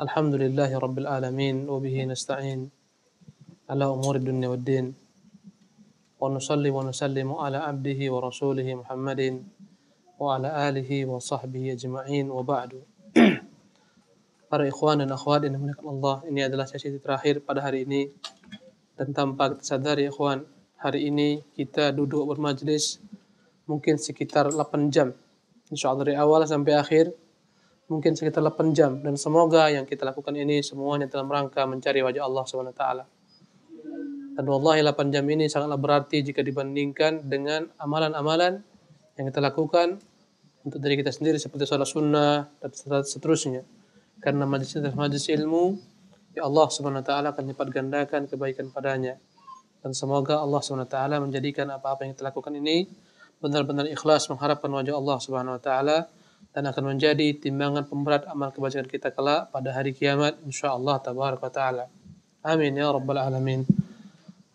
الحمد لله رب العالمين وبه نستعين على أمور الدنيا والدين ونصلي ونسلم على عبده ورسوله محمد وعلى آله وصحبه أجمعين وبعد Para ikhwan dan akhwat yang dimuliakan Allah, ini adalah sesi terakhir pada hari ini. Dan tanpa kita sadari ya ikhwan, hari ini kita duduk bermajlis mungkin sekitar 8 jam. Insya Allah dari awal sampai akhir mungkin sekitar 8 jam dan semoga yang kita lakukan ini semuanya dalam rangka mencari wajah Allah SWT. Dan wallahi 8 jam ini sangatlah berarti jika dibandingkan dengan amalan-amalan yang kita lakukan untuk diri kita sendiri seperti sholat sunnah dan seterusnya. Karena majlis-majlis ilmu, ya Allah SWT akan lipat gandakan kebaikan padanya. Dan semoga Allah SWT menjadikan apa-apa yang kita lakukan ini benar-benar ikhlas mengharapkan wajah Allah Subhanahu wa taala dan akan menjadi timbangan pemberat amal kebajikan kita kelak pada hari kiamat insyaallah tabaraka taala. Amin ya rabbal alamin.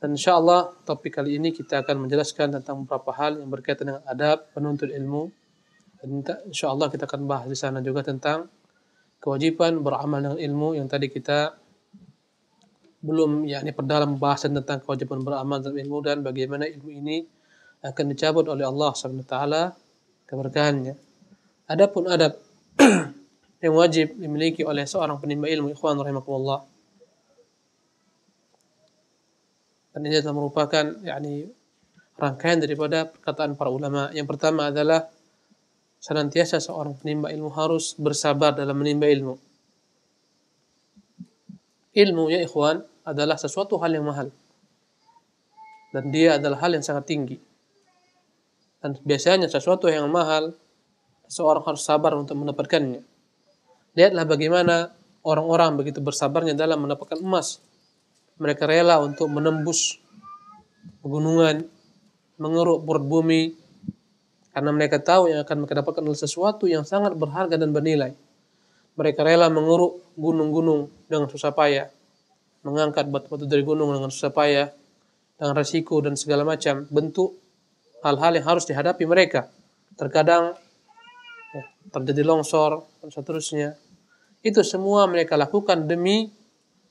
Dan insyaallah topik kali ini kita akan menjelaskan tentang beberapa hal yang berkaitan dengan adab penuntut ilmu. Dan insyaallah kita akan bahas di sana juga tentang kewajiban beramal dengan ilmu yang tadi kita belum yakni perdalam bahasan tentang kewajiban beramal dengan ilmu dan bagaimana ilmu ini akan dicabut oleh Allah Subhanahu wa taala keberkahannya. Adapun adab yang wajib dimiliki oleh seorang penimba ilmu ikhwan rahimakumullah. Dan ini adalah merupakan yakni rangkaian daripada perkataan para ulama. Yang pertama adalah senantiasa seorang penimba ilmu harus bersabar dalam menimba ilmu. Ilmu ya ikhwan adalah sesuatu hal yang mahal. Dan dia adalah hal yang sangat tinggi. Dan biasanya sesuatu yang mahal seorang harus sabar untuk mendapatkannya. Lihatlah bagaimana orang-orang begitu bersabarnya dalam mendapatkan emas. Mereka rela untuk menembus pegunungan, mengeruk perut bumi, karena mereka tahu yang akan mereka dapatkan adalah sesuatu yang sangat berharga dan bernilai. Mereka rela mengeruk gunung-gunung dengan susah payah, mengangkat batu-batu dari gunung dengan susah payah, dengan resiko dan segala macam bentuk hal-hal yang harus dihadapi mereka. Terkadang ya, terjadi longsor dan seterusnya. Itu semua mereka lakukan demi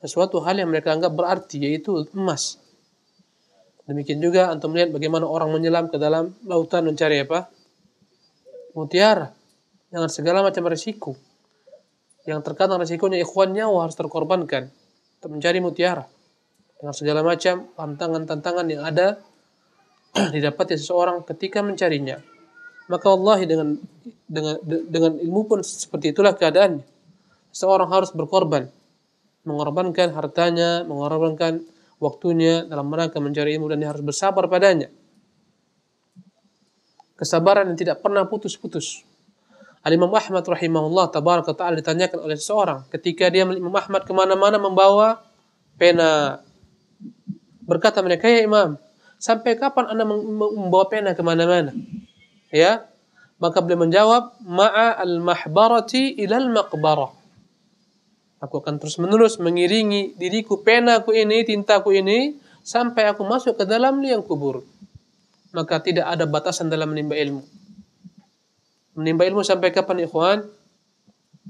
sesuatu hal yang mereka anggap berarti yaitu emas. Demikian juga antum melihat bagaimana orang menyelam ke dalam lautan mencari apa? Mutiara dengan segala macam resiko. Yang terkadang resikonya ikhwan nyawa harus terkorbankan untuk mencari mutiara. Dengan segala macam tantangan-tantangan yang ada didapati seseorang ketika mencarinya maka wallahi dengan dengan dengan ilmu pun seperti itulah keadaannya. Seorang harus berkorban, mengorbankan hartanya, mengorbankan waktunya dalam rangka mencari ilmu dan dia harus bersabar padanya. Kesabaran yang tidak pernah putus-putus. Al-Imam Ahmad rahimahullah tabaraka ta'ala ditanyakan oleh seorang ketika dia Imam Ahmad kemana-mana membawa pena. Berkata mereka, ya Imam, sampai kapan Anda membawa pena kemana-mana? ya maka beliau menjawab ma'a al mahbarati ila al maqbarah aku akan terus menerus mengiringi diriku penaku ini tintaku ini sampai aku masuk ke dalam liang kubur maka tidak ada batasan dalam menimba ilmu menimba ilmu sampai kapan ikhwan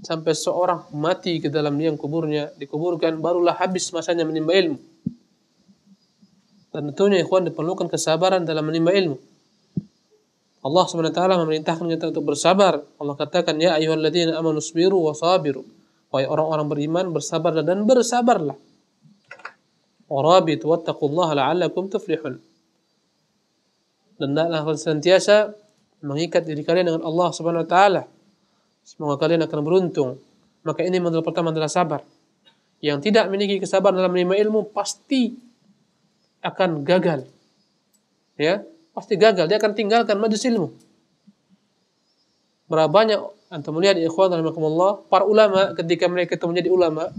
sampai seorang mati ke dalam liang kuburnya dikuburkan barulah habis masanya menimba ilmu dan tentunya ikhwan diperlukan kesabaran dalam menimba ilmu Allah SWT memerintahkan kita untuk bersabar. Allah katakan, Ya ayuhalladzina amanu sabiru wa sabiru. Wahai orang-orang beriman, bersabarlah dan bersabarlah. Warabit wattaqullaha la'allakum tuflihun. Dan hendaklah senantiasa mengikat diri kalian dengan Allah Subhanahu wa taala. Semoga kalian akan beruntung. Maka ini modal pertama adalah sabar. Yang tidak memiliki kesabaran dalam menerima ilmu pasti akan gagal. Ya, pasti gagal. Dia akan tinggalkan majelis ilmu. Berapa banyak antum melihat ya ikhwan rahimakumullah, para ulama ketika mereka itu menjadi ulama,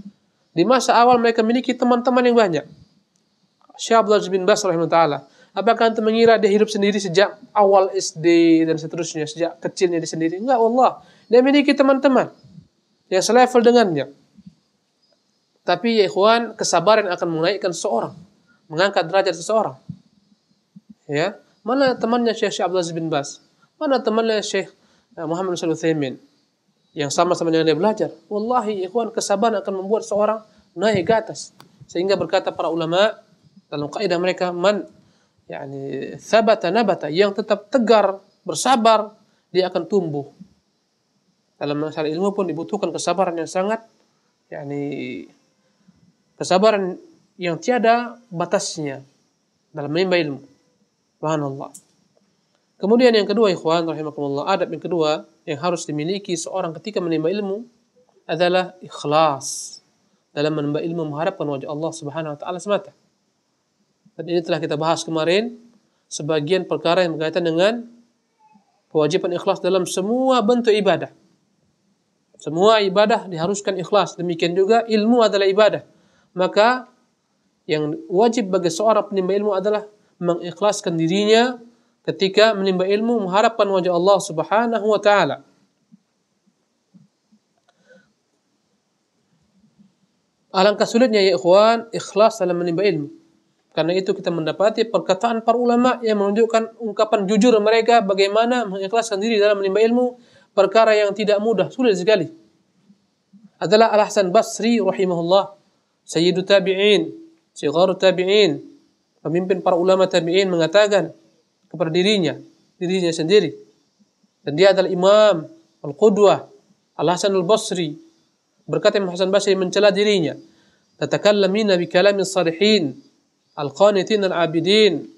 di masa awal mereka memiliki teman-teman yang banyak. Syekh Aziz bin Bas taala Apakah antum mengira dia hidup sendiri sejak awal SD dan seterusnya, sejak kecilnya dia sendiri? Enggak, Allah. Dia memiliki teman-teman yang selevel dengannya. Tapi ya ikhwan, kesabaran akan menaikkan seorang, mengangkat derajat seseorang. Ya, Mana temannya Syekh Syekh Abdul Aziz bin Bas? Mana temannya Syekh eh, Muhammad bin Uthaymin? Yang sama-sama dengan dia belajar. Wallahi, ikhwan, kesabaran akan membuat seorang naik ke atas. Sehingga berkata para ulama dalam kaidah mereka, man yani thabata nabata yang tetap tegar, bersabar, dia akan tumbuh. Dalam masalah ilmu pun dibutuhkan kesabaran yang sangat yakni kesabaran yang tiada batasnya dalam menimba ilmu. Subhanallah. Kemudian yang kedua ikhwan rahimakumullah, adab yang kedua yang harus dimiliki seorang ketika menimba ilmu adalah ikhlas dalam menimba ilmu mengharapkan wajah Allah Subhanahu wa taala semata. Dan ini telah kita bahas kemarin sebagian perkara yang berkaitan dengan kewajiban ikhlas dalam semua bentuk ibadah. Semua ibadah diharuskan ikhlas, demikian juga ilmu adalah ibadah. Maka yang wajib bagi seorang penimba ilmu adalah mengikhlaskan dirinya ketika menimba ilmu mengharapkan wajah Allah Subhanahu wa taala. Alangkah sulitnya ya ikhwan ikhlas dalam menimba ilmu. Karena itu kita mendapati perkataan para ulama yang menunjukkan ungkapan jujur mereka bagaimana mengikhlaskan diri dalam menimba ilmu perkara yang tidak mudah, sulit sekali. Adalah Al-Hasan Basri rahimahullah, Sayyidu Tabi'in, Sigaru Tabi'in, pemimpin para ulama tabi'in mengatakan kepada dirinya, dirinya sendiri. Dan dia adalah imam, al-qudwah, al-Hasan al-Basri. Berkata Imam Hasan Basri mencela dirinya. Tatakallamina bi kalamin sarihin, al-qanitin al-abidin.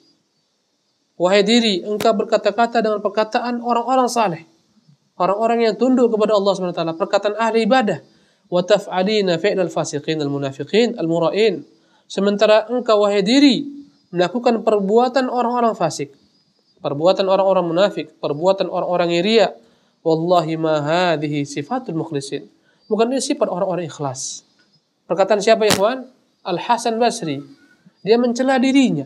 Wahai diri, engkau berkata-kata dengan perkataan orang-orang saleh. Orang-orang yang tunduk kepada Allah SWT. Perkataan ahli ibadah. Wa taf'alina fi'lal fasiqin al-munafiqin al-mura'in. Sementara engkau wahai diri, melakukan perbuatan orang-orang fasik, perbuatan orang-orang munafik, perbuatan orang-orang iria. Wallahi ma hadhihi sifatul mukhlisin. Bukan ini sifat orang-orang ikhlas. Perkataan siapa ya kawan? Al Hasan Basri. Dia mencela dirinya.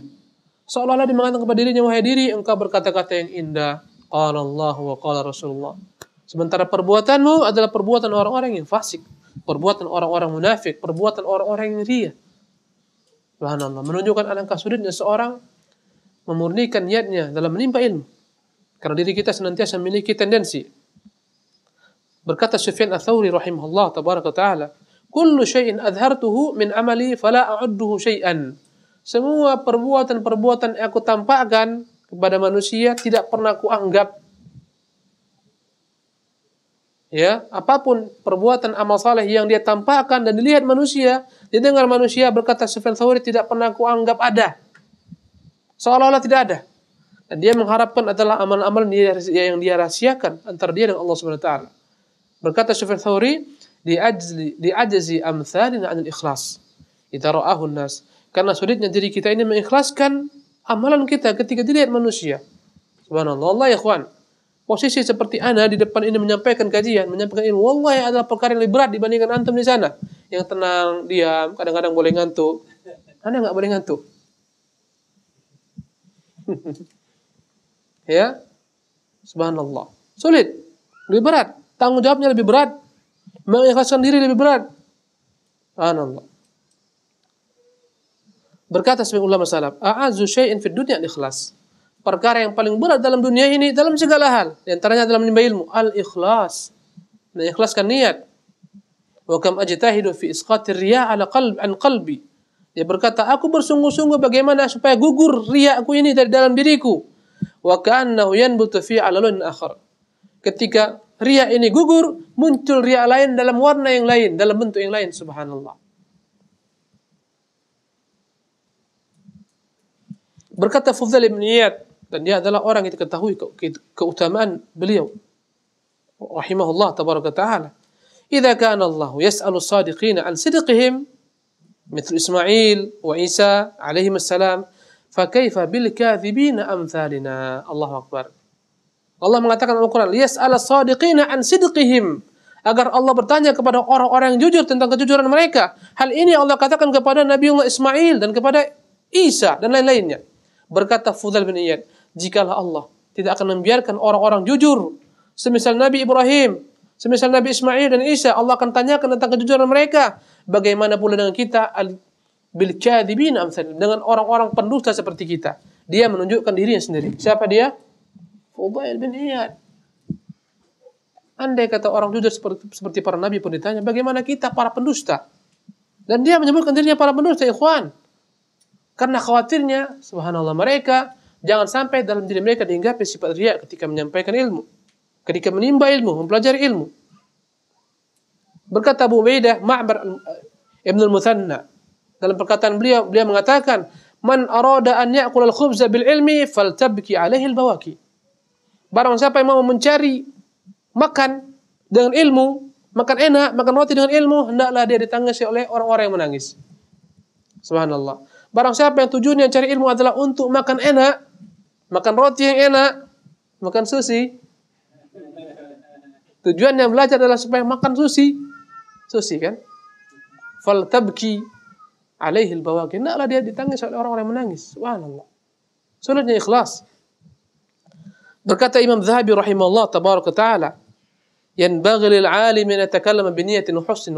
Seolah-olah dia mengatakan kepada dirinya, wahai diri, engkau berkata-kata yang indah. Qala Allah wa qala Rasulullah. Sementara perbuatanmu adalah perbuatan orang-orang yang fasik. Perbuatan orang-orang munafik. Perbuatan orang-orang yang ria. Subhanallah. Menunjukkan alangkah sulitnya seorang memurnikan niatnya dalam menimba ilmu. Karena diri kita senantiasa memiliki tendensi. Berkata Sufyan Ats-Tsauri rahimahullah tabaraka taala, "Kullu syai'in adhartuhu min amali fala a'udduhu syai'an." Semua perbuatan-perbuatan yang aku tampakkan kepada manusia tidak pernah kuanggap ya apapun perbuatan amal saleh yang dia tampakkan dan dilihat manusia didengar manusia berkata Sufyan Thawri tidak pernah kuanggap ada seolah-olah tidak ada dan dia mengharapkan adalah amal-amal yang dia rahasiakan antara dia dengan Allah Subhanahu wa taala berkata Sufyan Thawri di ajzi di ajzi amsalina anil ikhlas nas karena sulitnya diri kita ini mengikhlaskan amalan kita ketika dilihat manusia subhanallah ya ikhwan posisi seperti ana di depan ini menyampaikan kajian, menyampaikan ilmu, wallahi adalah perkara yang lebih berat dibandingkan antum di sana. Yang tenang, diam, kadang-kadang boleh ngantuk. Anda nggak boleh ngantuk. ya, subhanallah. Sulit, lebih berat. Tanggung jawabnya lebih berat. Mengikhlaskan diri lebih berat. Subhanallah. Berkata sebagai ulama salaf, "A'azu syai'in fid dunya al-ikhlas." perkara yang paling berat dalam dunia ini dalam segala hal. Di antaranya dalam menimba ilmu al-ikhlas. Mengikhlaskan niat. Wa kam ajtahidu fi riya' ala qalb an qalbi. Dia berkata, aku bersungguh-sungguh bagaimana supaya gugur riaku ini dari dalam diriku. Wa ka'annahu yanbutu fi 'alalun akhar. Ketika riak ini gugur, muncul riak lain dalam warna yang lain, dalam bentuk yang lain, subhanallah. Berkata Fudhal ibn Iyad, dan dia adalah orang yang diketahui ke keutamaan beliau rahimahullah tabaraka taala idza kana Allah yas'alu sadiqina an sidqihim Isa alaihim assalam fa kaifa bil kadhibin amthalina. Allahu akbar Allah mengatakan dalam Al-Quran, yas'alu sadiqina an sidqihim. Agar Allah bertanya kepada orang-orang yang jujur tentang kejujuran mereka. Hal ini Allah katakan kepada Nabi Allah Ismail dan kepada Isa dan lain-lainnya. Berkata Fudhal bin Iyad, Jikalau Allah tidak akan membiarkan orang-orang jujur semisal Nabi Ibrahim, semisal Nabi Ismail dan Isa, Allah akan tanyakan tentang kejujuran mereka. Bagaimana pula dengan kita bil dengan orang-orang pendusta seperti kita. Dia menunjukkan dirinya sendiri. Siapa dia? Fubail bin Iyad. Andai kata orang jujur seperti, seperti para nabi pun ditanya, bagaimana kita para pendusta? Dan dia menyebutkan dirinya para pendusta, ikhwan. Karena khawatirnya, subhanallah mereka, Jangan sampai dalam diri mereka dihinggapi sifat riak ketika menyampaikan ilmu. Ketika menimba ilmu, mempelajari ilmu. Berkata Abu Ubaidah, Ma'bar eh, Ibn al-Muthanna. Dalam perkataan beliau, beliau mengatakan, Man arada an ya'kul al-khubza bil ilmi tabki alaihi al-bawaki. Barang siapa yang mau mencari makan dengan ilmu, makan enak, makan roti dengan ilmu, hendaklah dia ditangisi oleh orang-orang yang menangis. Subhanallah. Barang siapa yang tujuannya cari ilmu adalah untuk makan enak, makan roti yang enak, makan sushi. Tujuan yang belajar adalah supaya makan sushi. Sushi kan? Fal tabki alaihi bawakin. Tidaklah dia ditangis oleh orang-orang yang menangis. Subhanallah. Sulitnya ikhlas. Berkata Imam Zahabi rahimahullah tabaraka ta'ala, "Yanbaghi lil alim yang yatakallama bi niyatin wa qasdin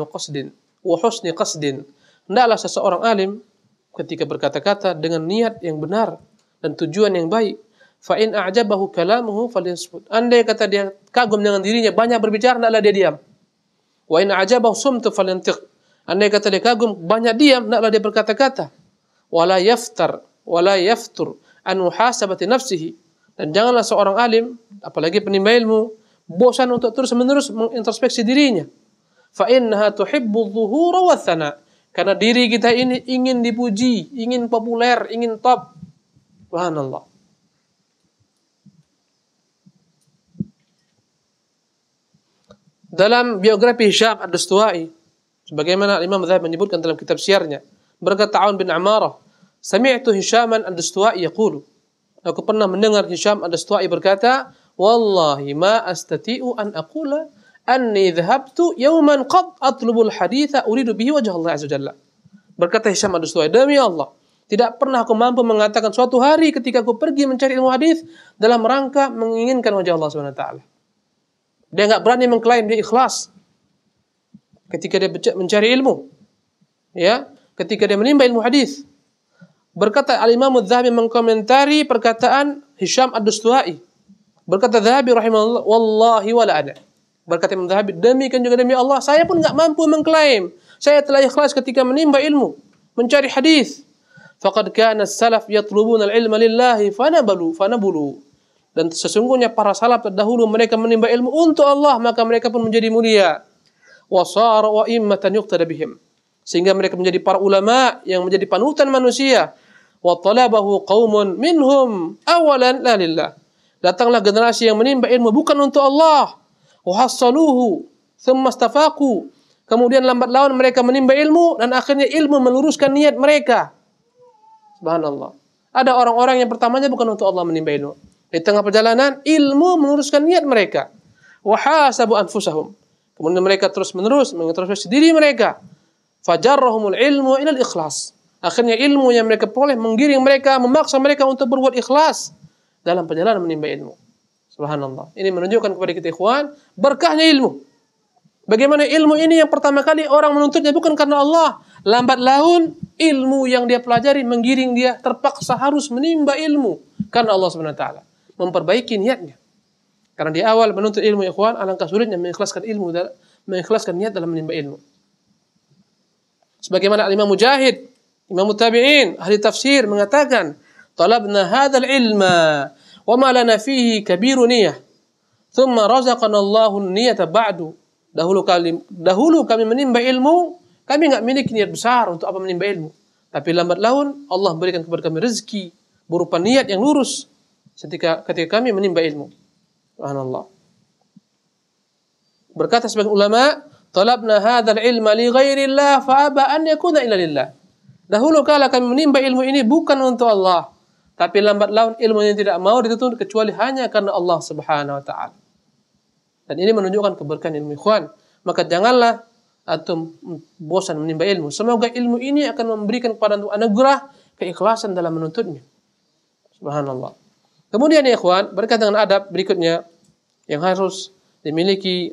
wa husni qasdin." Hendaklah seseorang alim ketika berkata-kata dengan niat yang benar dan tujuan yang baik. Fa in a'jabahu kalamuhu falyasmut. Andai kata dia kagum dengan dirinya banyak berbicara hendaklah dia diam. Wa in a'jabahu sumtu falyantiq. Andai kata dia kagum banyak diam hendaklah dia berkata-kata. Wala yaftar wala yaftur an muhasabati nafsihi. Dan janganlah seorang alim apalagi penimba ilmu bosan untuk terus-menerus mengintrospeksi dirinya. Fa innaha tuhibbu dhuhura wa Karena diri kita ini ingin dipuji, ingin populer, ingin top, Subhanallah. Dalam biografi Hisham ad-Dustuwai, sebagaimana Imam Zahab menyebutkan dalam kitab siarnya, berkata Aun bin Amarah, Sami'tu Hishaman ad-Dustuwai yaku'lu Aku pernah mendengar Hisham ad-Dustuwai berkata, Wallahi ma astati'u an akula anni dhahabtu yawman qad atlubul haditha uridu bihi wajah Allah Azza Jalla. Berkata Hisham ad-Dustuwai, Demi Allah, tidak pernah aku mampu mengatakan suatu hari ketika aku pergi mencari ilmu hadis dalam rangka menginginkan wajah Allah Subhanahu wa taala. Dia nggak berani mengklaim dia ikhlas ketika dia mencari ilmu. Ya, ketika dia menimba ilmu hadis. Berkata Al-Imam Adz-Dzahabi mengkomentari perkataan Hisham Ad-Dustuhai. Berkata Dzahabi rahimahullah, "Wallahi wala Berkata Imam demi demikian juga demi Allah, saya pun nggak mampu mengklaim saya telah ikhlas ketika menimba ilmu, mencari hadis. Faqad kana salaf yatlubun al-ilma lillahi fanabalu fanabulu. Dan sesungguhnya para salaf terdahulu mereka menimba ilmu untuk Allah maka mereka pun menjadi mulia. Wa sar wa immatan yuqtada bihim. Sehingga mereka menjadi para ulama yang menjadi panutan manusia. Wa talabahu qaumun minhum awalan la lillah. Datanglah generasi yang menimba ilmu bukan untuk Allah. Wa hassaluhu thumma istafaqu. Kemudian lambat laun mereka menimba ilmu dan akhirnya ilmu meluruskan niat mereka. Subhanallah. Ada orang-orang yang pertamanya bukan untuk Allah menimba ilmu. Di tengah perjalanan, ilmu meluruskan niat mereka. Wahasabu anfusahum. Kemudian mereka terus-menerus mengintrospeksi diri mereka. Fajarrahumul ilmu ilal ikhlas. Akhirnya ilmu yang mereka peroleh menggiring mereka, memaksa mereka untuk berbuat ikhlas dalam perjalanan menimba ilmu. Subhanallah. Ini menunjukkan kepada kita ikhwan, berkahnya ilmu. Bagaimana ilmu ini yang pertama kali orang menuntutnya bukan karena Allah, Lambat laun ilmu yang dia pelajari menggiring dia terpaksa harus menimba ilmu karena Allah Subhanahu taala memperbaiki niatnya. Karena di awal menuntut ilmu ya ikhwan alangkah sulitnya mengikhlaskan ilmu mengikhlaskan niat dalam menimba ilmu. Sebagaimana Imam Mujahid, Imam Tabi'in, ahli tafsir mengatakan, "Talabna hadzal ilma wa ma lana fihi kabiru niyyah. Thumma razaqana Allahu an-niyata ba'du." dahulu kami menimba ilmu kami nggak memiliki niat besar untuk apa menimba ilmu. Tapi lambat laun Allah berikan kepada kami rezeki berupa niat yang lurus ketika ketika kami menimba ilmu. Subhanallah. Berkata sebagian ulama, "Talabna hadzal ilma li ghairillah fa aba an yakuna illa lillah." Dahulu kala kami menimba ilmu ini bukan untuk Allah, tapi lambat laun ilmu yang tidak mau dituntut kecuali hanya karena Allah Subhanahu wa taala. Dan ini menunjukkan keberkahan ilmu ikhwan. Maka janganlah atau bosan menimba ilmu. Semoga ilmu ini akan memberikan kepada anugerah keikhlasan dalam menuntutnya. Subhanallah. Kemudian ya ikhwan, berkaitan dengan adab berikutnya yang harus dimiliki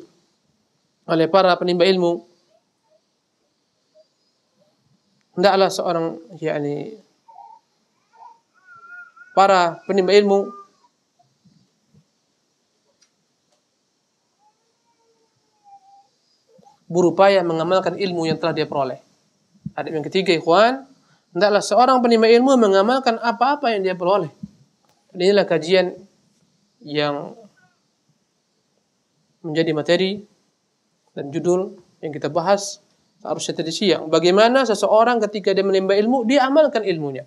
oleh para penimba ilmu. Hendaklah seorang yakni para penimba ilmu berupaya mengamalkan ilmu yang telah dia peroleh. Adab yang ketiga, ikhwan, hendaklah seorang penerima ilmu mengamalkan apa-apa yang dia peroleh. Inilah kajian yang menjadi materi dan judul yang kita bahas harusnya tadi siang. Bagaimana seseorang ketika dia menimba ilmu, dia amalkan ilmunya.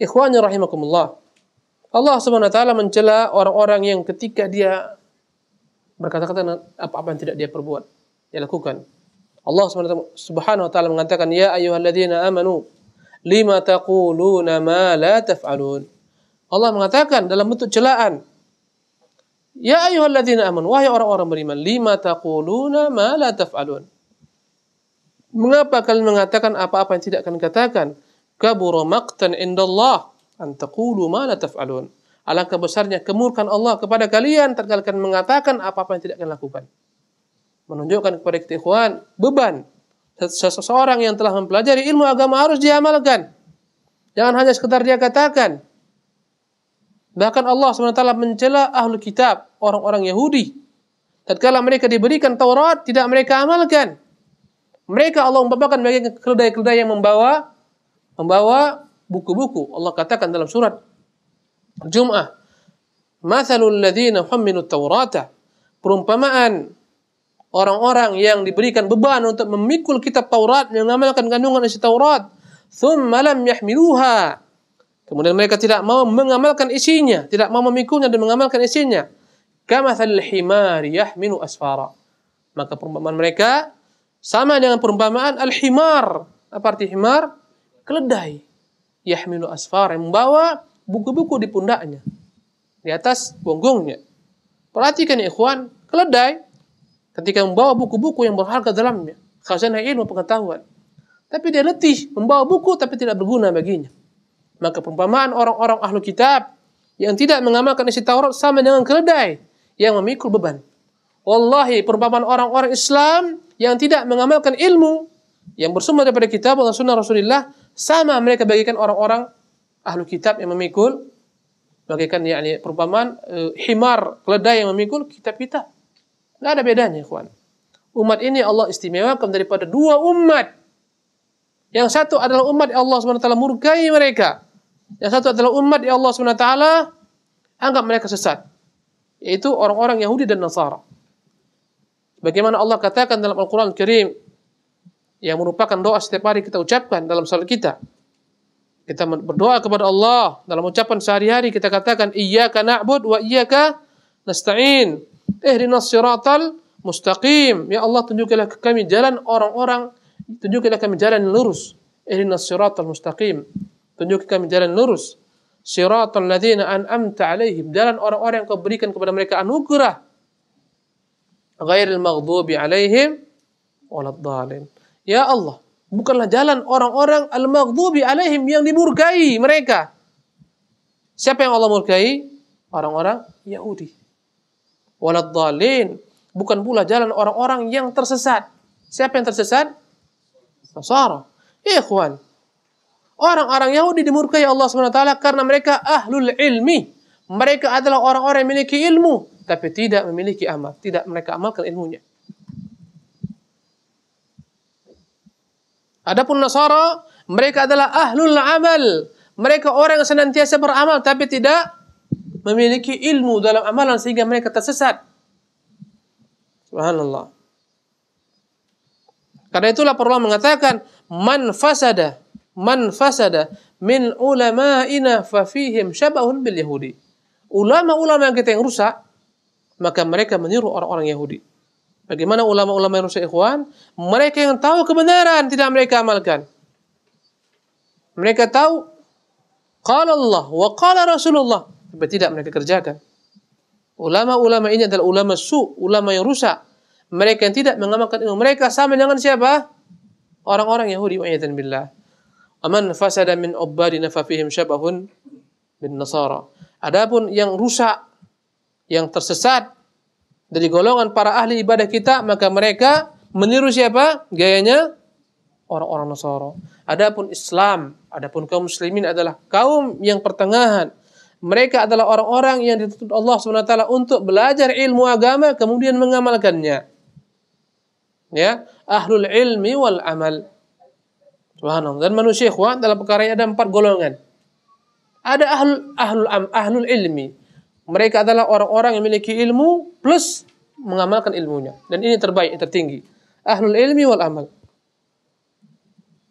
Ikhwani rahimakumullah. Allah Subhanahu wa taala mencela orang-orang yang ketika dia berkata-kata apa-apa yang tidak dia perbuat, dia lakukan. Allah Subhanahu wa taala mengatakan, "Ya ayyuhalladzina amanu, lima taquluna ma la taf'alun." Allah mengatakan dalam bentuk celaan, "Ya ayyuhalladzina amanu, wahai orang-orang beriman, lima taquluna ma la taf'alun." Mengapa kalian mengatakan apa-apa yang tidak akan katakan? Kabura maqtan indallah an taqulu ma la taf'alun. Alangkah besarnya kemurkan Allah kepada kalian tatkala kalian mengatakan apa-apa yang tidak kalian lakukan. Menunjukkan kepada kita beban seseorang yang telah mempelajari ilmu agama harus diamalkan. Jangan hanya sekedar dia katakan. Bahkan Allah SWT mencela ahlu kitab, orang-orang Yahudi. Tatkala mereka diberikan Taurat, tidak mereka amalkan. Mereka Allah umpamakan bagi keledai-keledai yang membawa membawa buku-buku. Allah katakan dalam surat Jum'ah. Mathalul ladhina hammilut tawrata. Perumpamaan orang-orang yang diberikan beban untuk memikul kitab Taurat yang mengamalkan kandungan isi Taurat, thumma lam yahmiluha. Kemudian mereka tidak mau mengamalkan isinya, tidak mau memikulnya dan mengamalkan isinya. Kamathal himar yahminu asfara. Maka perumpamaan mereka sama dengan perumpamaan al-himar. Apa arti himar? Keledai. Yahmilu asfara, membawa buku-buku di pundaknya, di atas punggungnya. Perhatikan ya ikhwan, keledai ketika membawa buku-buku yang berharga dalamnya, khazanah ilmu pengetahuan. Tapi dia letih membawa buku tapi tidak berguna baginya. Maka perumpamaan orang-orang ahlu kitab yang tidak mengamalkan isi Taurat sama dengan keledai yang memikul beban. Wallahi perumpamaan orang-orang Islam yang tidak mengamalkan ilmu yang bersumber daripada kitab Allah Sunnah Rasulullah sama mereka bagikan orang-orang ahlu kitab yang memikul bagaikan yakni perumpamaan uh, himar keledai yang memikul kitab-kitab. Enggak ada bedanya, ikhwan. Umat ini Allah istimewakan daripada dua umat. Yang satu adalah umat yang Allah SWT murkai mereka. Yang satu adalah umat yang Allah SWT anggap mereka sesat. Yaitu orang-orang Yahudi dan Nasara. Bagaimana Allah katakan dalam Al-Quran kirim yang merupakan doa setiap hari kita ucapkan dalam salat kita. Kita berdoa kepada Allah dalam ucapan sehari-hari kita katakan iya iyyaka na'bud wa iyyaka nasta'in. Ihdinas siratal mustaqim. Ya Allah tunjukilah kami jalan orang-orang tunjukilah kami jalan lurus lurus. Ihdinas siratal mustaqim. Tunjukilah kami jalan lurus. Siratal ladzina an'amta 'alaihim. Jalan orang-orang yang kau berikan kepada mereka anugerah. Ghairil maghdubi 'alaihim waladdallin. Ya Allah, bukanlah jalan orang-orang al-maghdubi alaihim yang dimurkai mereka. Siapa yang Allah murkai? Orang-orang Yahudi. Waladhalin. Bukan pula jalan orang-orang yang tersesat. Siapa yang tersesat? Nasara. Ikhwan. Orang-orang Yahudi dimurkai Allah SWT karena mereka ahlul ilmi. Mereka adalah orang-orang yang memiliki ilmu. Tapi tidak memiliki amal. Tidak mereka amalkan ilmunya. Adapun Nasara, mereka adalah ahlul amal. Mereka orang yang senantiasa beramal tapi tidak memiliki ilmu dalam amalan sehingga mereka tersesat. Subhanallah. Karena itulah Allah mengatakan man fasada man fasada min ulama'ina fa fihim syabahun bil yahudi. Ulama-ulama kita yang rusak maka mereka meniru orang-orang Yahudi. Bagaimana ulama-ulama yang rusak ikhwan? Mereka yang tahu kebenaran tidak mereka amalkan. Mereka tahu qala Allah wa qala Rasulullah, tapi tidak mereka kerjakan. Ulama-ulama ini adalah ulama su, ulama yang rusak. Mereka yang tidak mengamalkan ilmu mereka sama dengan siapa? Orang-orang Yahudi wa billah. Aman fasada min ubbadina fa syabahun bin nasara. Adapun yang rusak, yang tersesat, dari golongan para ahli ibadah kita, maka mereka meniru siapa? Gayanya orang-orang Nasoro. Adapun Islam, adapun kaum muslimin adalah kaum yang pertengahan. Mereka adalah orang-orang yang dituntut Allah SWT untuk belajar ilmu agama kemudian mengamalkannya. Ya, ahlul ilmi wal amal. Subhanallah. Dan manusia ikhwan dalam perkara ini ada empat golongan. Ada ahlul, ahlul, ahlul ilmi. Mereka adalah orang-orang yang memiliki ilmu plus mengamalkan ilmunya. Dan ini terbaik, yang tertinggi. Ahlul ilmi wal amal.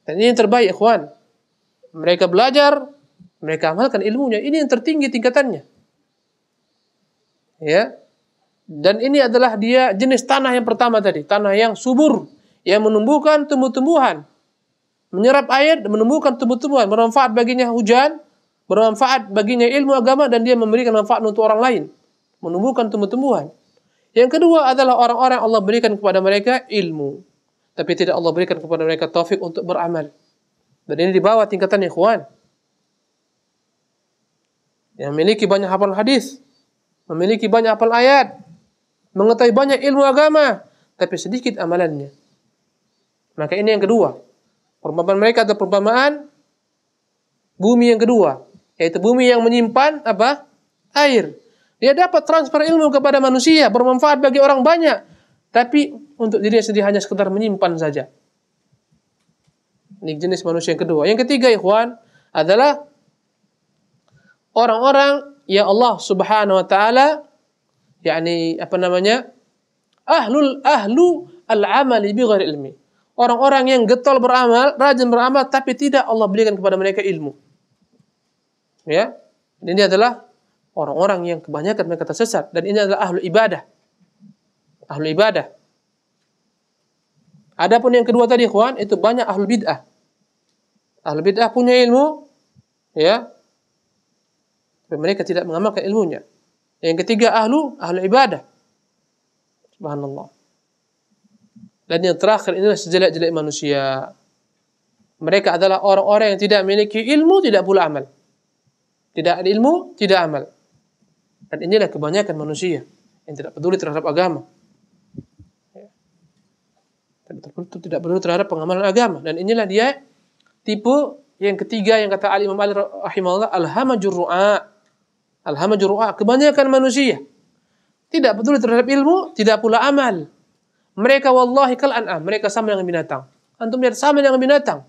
Dan ini yang terbaik, ikhwan. Mereka belajar, mereka amalkan ilmunya. Ini yang tertinggi tingkatannya. Ya. Dan ini adalah dia jenis tanah yang pertama tadi, tanah yang subur, yang menumbuhkan tumbuh-tumbuhan, menyerap air, menumbuhkan tumbuh-tumbuhan, bermanfaat baginya hujan, bermanfaat baginya ilmu agama dan dia memberikan manfaat untuk orang lain, menumbuhkan tumbuh-tumbuhan. Yang kedua adalah orang-orang Allah berikan kepada mereka ilmu, tapi tidak Allah berikan kepada mereka taufik untuk beramal. Dan ini di bawah tingkatan ikhwan. Yang memiliki banyak hafal hadis, memiliki banyak hafal ayat, mengetahui banyak ilmu agama, tapi sedikit amalannya. Maka ini yang kedua. Perumpamaan mereka adalah perumpamaan bumi yang kedua yaitu bumi yang menyimpan apa? air. Dia dapat transfer ilmu kepada manusia, bermanfaat bagi orang banyak, tapi untuk dirinya sendiri hanya sekedar menyimpan saja. Ini jenis manusia yang kedua. Yang ketiga, ikhwan, adalah orang-orang yang Allah Subhanahu wa taala yakni apa namanya? ahlul ahlu al-amali bi ilmi. Orang-orang yang getol beramal, rajin beramal tapi tidak Allah berikan kepada mereka ilmu ya ini adalah orang-orang yang kebanyakan mereka tersesat dan ini adalah ahlu ibadah ahlu ibadah adapun yang kedua tadi kawan itu banyak ahlu bid'ah ahlu bid'ah punya ilmu ya tapi mereka tidak mengamalkan ilmunya yang ketiga ahlu ahlu ibadah subhanallah dan yang terakhir inilah sejelek-jelek manusia mereka adalah orang-orang yang tidak memiliki ilmu tidak pula amal tidak ada ilmu, tidak amal. Dan inilah kebanyakan manusia yang tidak peduli terhadap agama. Ya. Tidak peduli terhadap pengamalan agama. Dan inilah dia tipu yang ketiga yang kata Ali Imam Ali rahimahullah alhamajur ru'a. Alhamajur ru'a kebanyakan manusia tidak peduli terhadap ilmu, tidak pula amal. Mereka wallahi kal mereka sama dengan binatang. Antum lihat sama dengan binatang.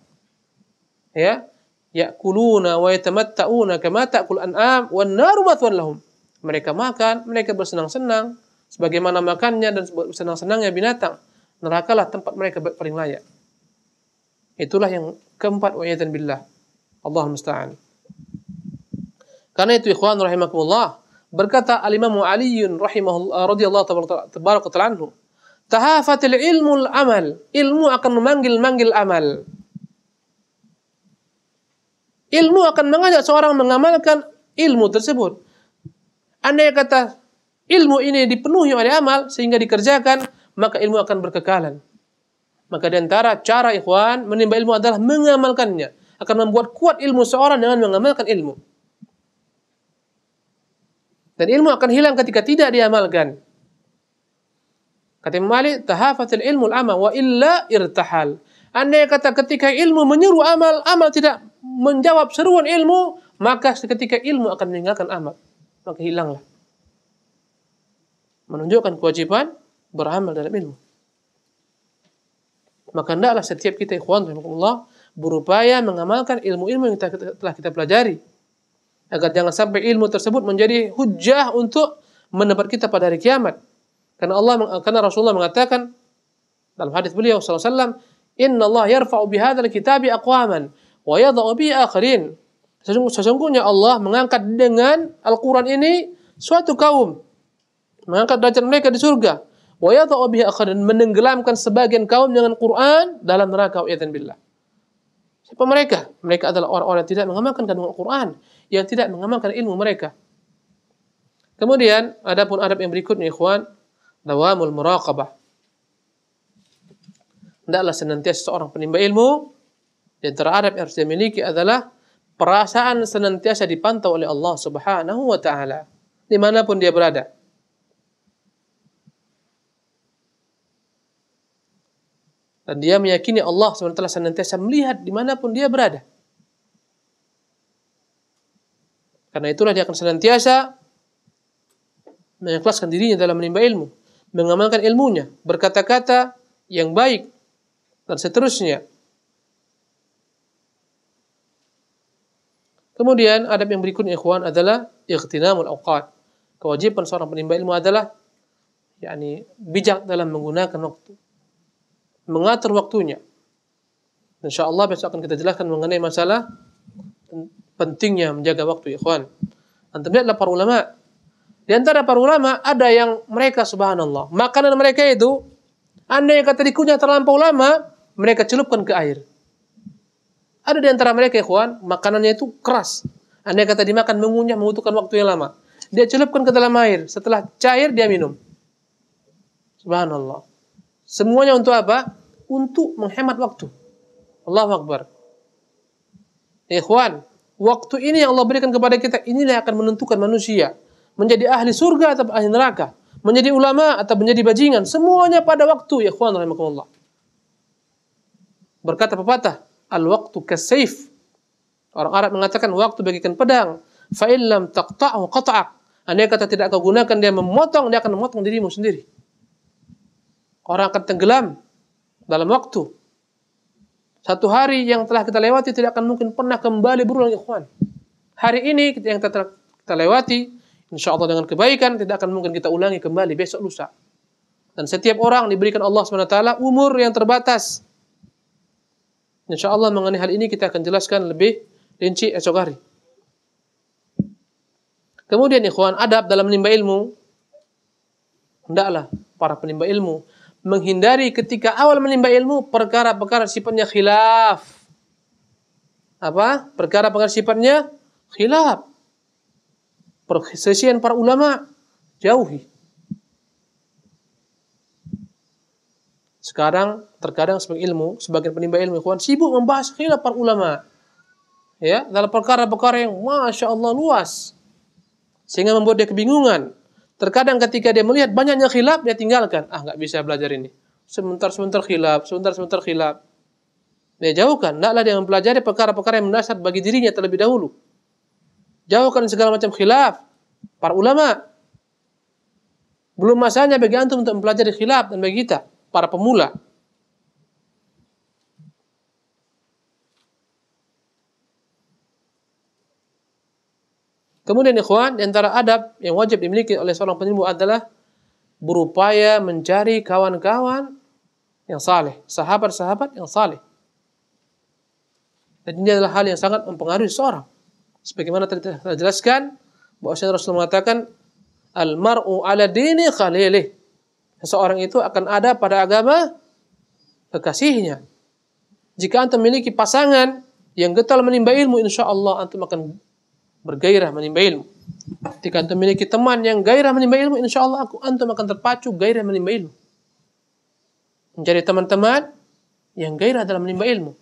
Ya, Ya'kuluna wa yatamatta'una kama ta'kul an'am wan naru mathwan lahum. Mereka makan, mereka bersenang-senang sebagaimana makannya dan bersenang-senangnya binatang. Nerakalah tempat mereka paling layak. Itulah yang keempat wa billah. Allah musta'an. Karena itu ikhwan rahimakumullah berkata Al-Imam Ali rahimahullah eh, radhiyallahu tabaraka taala anhu, "Tahafatil al amal." Ilmu akan memanggil-manggil amal. Ilmu akan mengajak seorang mengamalkan ilmu tersebut. Andai kata ilmu ini dipenuhi oleh amal sehingga dikerjakan, maka ilmu akan berkekalan. Maka di antara cara ikhwan menimba ilmu adalah mengamalkannya. Akan membuat kuat ilmu seorang dengan mengamalkan ilmu. Dan ilmu akan hilang ketika tidak diamalkan. Kata Malik, tahafatil ilmu al-amal wa illa irtahal. Andai kata ketika ilmu menyuruh amal, amal tidak menjawab seruan ilmu, maka seketika ilmu akan meninggalkan amal. Maka hilanglah. Menunjukkan kewajiban beramal dalam ilmu. Maka hendaklah setiap kita ikhwan Allah berupaya mengamalkan ilmu-ilmu yang telah kita pelajari. Agar jangan sampai ilmu tersebut menjadi hujah untuk menempat kita pada hari kiamat. Karena Allah karena Rasulullah mengatakan dalam hadis beliau sallallahu alaihi wasallam, "Inna Allah yarfa'u bihadzal kitabi aqwaman." wa yadha'u Sesungguhnya Allah mengangkat dengan Al-Qur'an ini suatu kaum mengangkat derajat mereka di surga. Wa yadha'u menenggelamkan sebagian kaum dengan Quran dalam neraka idzan billah. Siapa mereka? Mereka adalah orang-orang yang tidak mengamalkan kandungan Al-Quran, yang tidak mengamalkan ilmu mereka. Kemudian, pun adab yang berikutnya, ikhwan, dawamul muraqabah. Tidaklah senantiasa seorang penimba ilmu di terhadap adab yang harus dimiliki adalah perasaan senantiasa dipantau oleh Allah Subhanahu wa taala dimanapun dia berada. Dan dia meyakini Allah SWT senantiasa melihat dimanapun dia berada. Karena itulah dia akan senantiasa mengikhlaskan dirinya dalam menimba ilmu, mengamalkan ilmunya, berkata-kata yang baik, dan seterusnya. Kemudian adab yang berikutnya ikhwan adalah ikhtinamul awqad. Kewajiban seorang penimba ilmu adalah yakni bijak dalam menggunakan waktu. Mengatur waktunya. Insya Allah besok akan kita jelaskan mengenai masalah pentingnya menjaga waktu ikhwan. Antum lihatlah para ulama. Di antara para ulama ada yang mereka subhanallah. Makanan mereka itu anda yang kata dikunyah terlampau lama, mereka celupkan ke air. Ada di antara mereka ikhwan, ya makanannya itu keras. Andai kata dimakan mengunyah membutuhkan waktu yang lama. Dia celupkan ke dalam air. Setelah cair dia minum. Subhanallah. Semuanya untuk apa? Untuk menghemat waktu. Allahu Akbar. Ikhwan, ya waktu ini yang Allah berikan kepada kita inilah yang akan menentukan manusia menjadi ahli surga atau ahli neraka, menjadi ulama atau menjadi bajingan, semuanya pada waktu ikhwan ya rahimahumullah. Berkata pepatah, al waktu kasif. Orang Arab mengatakan waktu bagikan pedang. Fa'ilam taqta'u qata'ak. Andai kata tidak kau gunakan, dia memotong, dia akan memotong dirimu sendiri. Orang akan tenggelam dalam waktu. Satu hari yang telah kita lewati tidak akan mungkin pernah kembali berulang, ikhwan. Hari ini yang kita, kita lewati, insya Allah dengan kebaikan, tidak akan mungkin kita ulangi kembali besok lusa. Dan setiap orang diberikan Allah SWT umur yang terbatas. InsyaAllah mengenai hal ini kita akan jelaskan lebih rinci esok hari. Kemudian ikhwan, adab dalam menimba ilmu. Hendaklah para penimba ilmu menghindari ketika awal menimba ilmu perkara-perkara sifatnya khilaf. Apa? Perkara-perkara sifatnya khilaf. Persesian para ulama jauhi. Sekarang terkadang sebagai ilmu, sebagian penimba ilmu ikhwan sibuk membahas khilaf para ulama. Ya, dalam perkara-perkara yang Masya Allah luas. Sehingga membuat dia kebingungan. Terkadang ketika dia melihat banyaknya khilaf, dia tinggalkan. Ah, nggak bisa belajar ini. Sebentar-sebentar khilaf, sebentar-sebentar khilaf. Dia jauhkan. Tidaklah dia mempelajari perkara-perkara yang mendasar bagi dirinya terlebih dahulu. Jauhkan segala macam khilaf. Para ulama. Belum masanya bagi antum untuk mempelajari khilaf dan bagi kita para pemula. Kemudian ikhwan, di antara adab yang wajib dimiliki oleh seorang penyembuh adalah berupaya mencari kawan-kawan yang saleh, sahabat-sahabat yang saleh. Dan ini adalah hal yang sangat mempengaruhi seorang. Sebagaimana tadi saya jelaskan, bahwa Rasulullah mengatakan, Al-mar'u ala dini khalilih seseorang itu akan ada pada agama kekasihnya. Jika antum memiliki pasangan yang getol menimba ilmu, insya Allah antum akan bergairah menimba ilmu. Jika antum memiliki teman yang gairah menimba ilmu, insya Allah aku antum akan terpacu gairah menimba ilmu. Menjadi teman-teman yang gairah dalam menimba ilmu.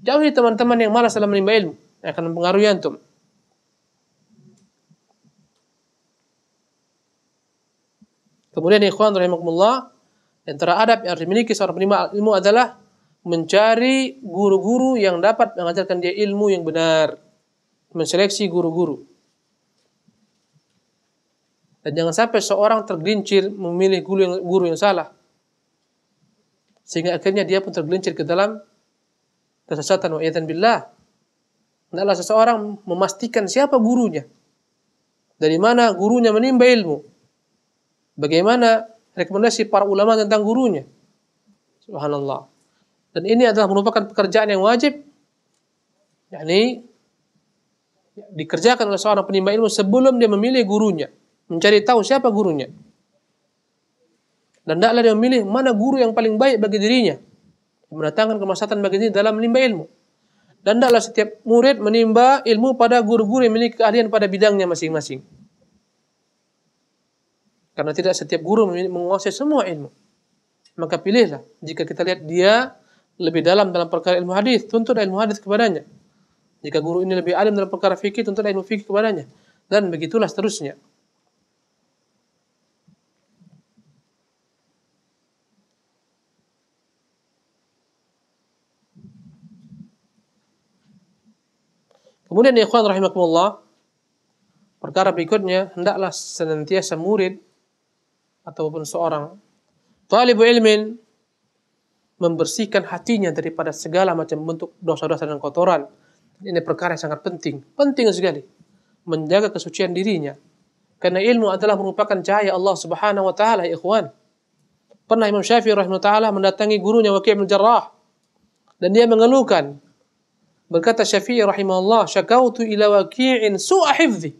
Jauhi teman-teman yang malas dalam menimba ilmu. Yang akan mempengaruhi antum. Kemudian ikhwan rahimakumullah yang teradab yang dimiliki seorang penerima ilmu adalah mencari guru-guru yang dapat mengajarkan dia ilmu yang benar. Menseleksi guru-guru. Dan jangan sampai seorang tergelincir memilih guru yang, guru yang salah. Sehingga akhirnya dia pun tergelincir ke dalam kesesatan wa'iyatan billah. Hendaklah seseorang memastikan siapa gurunya. Dari mana gurunya menimba ilmu Bagaimana rekomendasi para ulama tentang gurunya? Subhanallah. Dan ini adalah merupakan pekerjaan yang wajib. yakni dikerjakan oleh seorang penimba ilmu sebelum dia memilih gurunya, mencari tahu siapa gurunya. Dan tidaklah dia memilih mana guru yang paling baik bagi dirinya, mendatangkan kemaslahatan bagi dirinya dalam menimba ilmu. Dan tidaklah setiap murid menimba ilmu pada guru-guru yang memiliki keahlian pada bidangnya masing-masing. Karena tidak setiap guru menguasai semua ilmu. Maka pilihlah. Jika kita lihat dia lebih dalam dalam perkara ilmu hadis, tuntut ilmu hadis kepadanya. Jika guru ini lebih alim dalam perkara fikih, tuntut ilmu fikih kepadanya. Dan begitulah seterusnya. Kemudian ya ikhwan rahimakumullah, perkara berikutnya hendaklah senantiasa murid ataupun seorang talibu ilmin membersihkan hatinya daripada segala macam bentuk dosa-dosa dan kotoran. Ini perkara yang sangat penting. Penting sekali. Menjaga kesucian dirinya. Karena ilmu adalah merupakan cahaya Allah subhanahu wa ta'ala, ya ikhwan. Pernah Imam Syafi'i rahimahullah ta'ala mendatangi gurunya wakil bin Jarrah. Dan dia mengeluhkan. Berkata Syafi'i rahimahullah, Syakautu ila waqi'in su'ahifzi.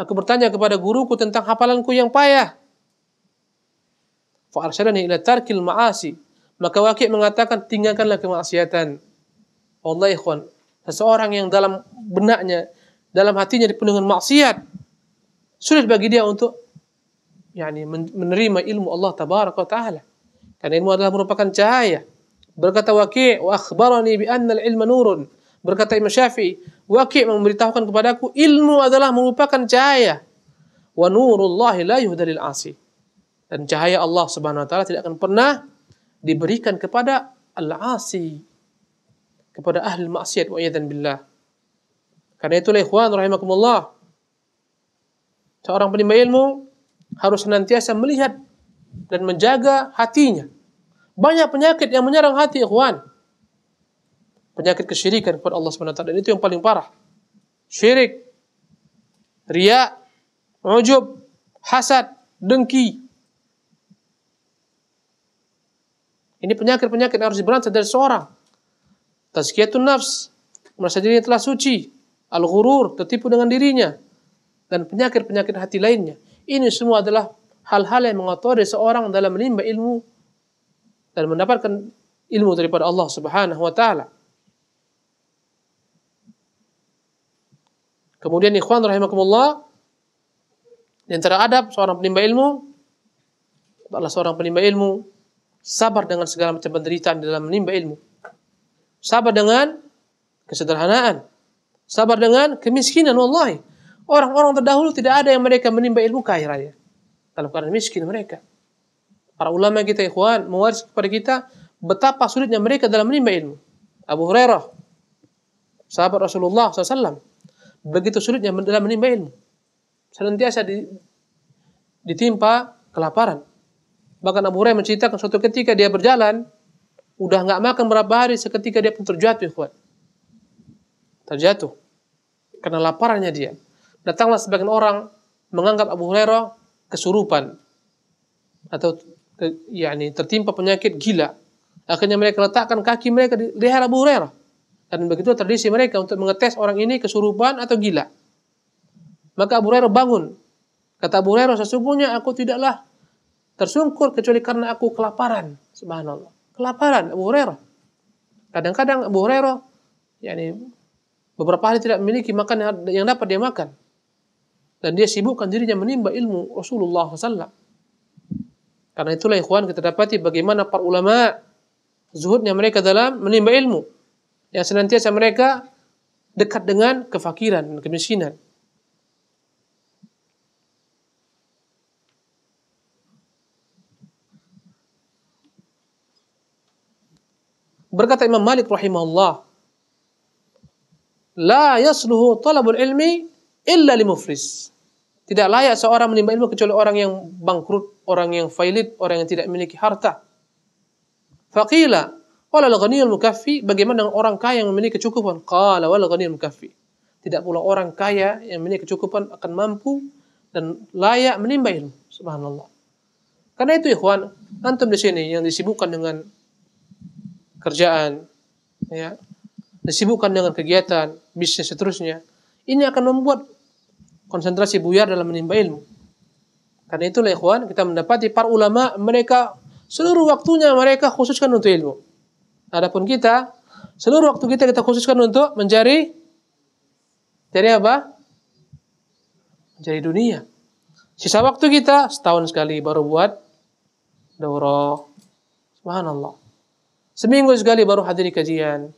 Aku bertanya kepada guruku tentang hafalanku yang payah Fa'arsyadani ila tarkil ma'asi. Maka wakil mengatakan tinggalkanlah kemaksiatan. Allah ikhwan. Seseorang yang dalam benaknya, dalam hatinya dipenuhi dengan maksiat. Sulit bagi dia untuk yakni menerima ilmu Allah tabaraka taala. Karena ilmu adalah merupakan cahaya. Berkata wakil, wa akhbarani bi anna ilma nurun. Berkata Imam Syafi'i, wakil memberitahukan kepadaku ilmu adalah merupakan cahaya. Wa nurullahi la yuhdalil asi dan cahaya Allah Subhanahu wa taala tidak akan pernah diberikan kepada al-asi kepada ahli maksiat wa billah. Karena itulah ikhwan rahimakumullah seorang penimba ilmu harus senantiasa melihat dan menjaga hatinya. Banyak penyakit yang menyerang hati ikhwan. Penyakit kesyirikan kepada Allah Subhanahu wa taala dan itu yang paling parah. Syirik, riya, ujub, hasad, dengki, Ini penyakit-penyakit harus diberantas dari seorang. Tazkiyatun nafs, merasa dirinya telah suci. Al-ghurur, tertipu dengan dirinya. Dan penyakit-penyakit hati lainnya. Ini semua adalah hal-hal yang mengotori seorang dalam menimba ilmu dan mendapatkan ilmu daripada Allah Subhanahu wa taala. Kemudian ikhwan rahimakumullah di antara adab seorang penimba ilmu adalah seorang penimba ilmu sabar dengan segala macam penderitaan dalam menimba ilmu. Sabar dengan kesederhanaan. Sabar dengan kemiskinan, wallahi. Orang-orang terdahulu tidak ada yang mereka menimba ilmu kaya raya. Dalam keadaan miskin mereka. Para ulama kita, ikhwan, mewaris kepada kita betapa sulitnya mereka dalam menimba ilmu. Abu Hurairah, sahabat Rasulullah SAW, begitu sulitnya dalam menimba ilmu. Senantiasa ditimpa kelaparan, Bahkan Abu Hurairah menceritakan suatu ketika dia berjalan, udah nggak makan berapa hari, seketika dia pun terjatuh, ikhwan. Terjatuh. Karena laparannya dia. Datanglah sebagian orang menganggap Abu Hurairah kesurupan atau yakni tertimpa penyakit gila. Akhirnya mereka letakkan kaki mereka di leher Abu Hurairah. Dan begitu tradisi mereka untuk mengetes orang ini kesurupan atau gila. Maka Abu Hurairah bangun. Kata Abu Hurairah, sesungguhnya aku tidaklah tersungkur kecuali karena aku kelaparan. Subhanallah. Kelaparan Abu Hurairah. Kadang-kadang Abu Hurairah yakni beberapa hari tidak memiliki makan yang, dapat dia makan. Dan dia sibukkan dirinya menimba ilmu Rasulullah SAW. Karena itulah ikhwan kita dapati bagaimana para ulama zuhudnya mereka dalam menimba ilmu. Yang senantiasa mereka dekat dengan kefakiran dan kemiskinan. Berkata Imam Malik rahimahullah, "La yasluhu talabul ilmi illa limufris Tidak layak seorang menimba ilmu kecuali orang yang bangkrut, orang yang failit, orang yang tidak memiliki harta. Faqila, wala al-ghaniyul mukaffi?" Bagaimana dengan orang kaya yang memiliki kecukupan? Qala wal ghaniyul mukaffi. Tidak pula orang kaya yang memiliki kecukupan akan mampu dan layak menimba ilmu. Subhanallah. Karena itu ikhwan, antum di sini yang disibukkan dengan kerjaan, ya, disibukkan dengan kegiatan, bisnis seterusnya, ini akan membuat konsentrasi buyar dalam menimba ilmu. Karena itulah ikhwan, kita mendapati para ulama mereka seluruh waktunya mereka khususkan untuk ilmu. Adapun kita, seluruh waktu kita kita khususkan untuk mencari dari apa? Mencari dunia. Sisa waktu kita setahun sekali baru buat daurah. Subhanallah. Seminggu sekali baru hadiri kajian.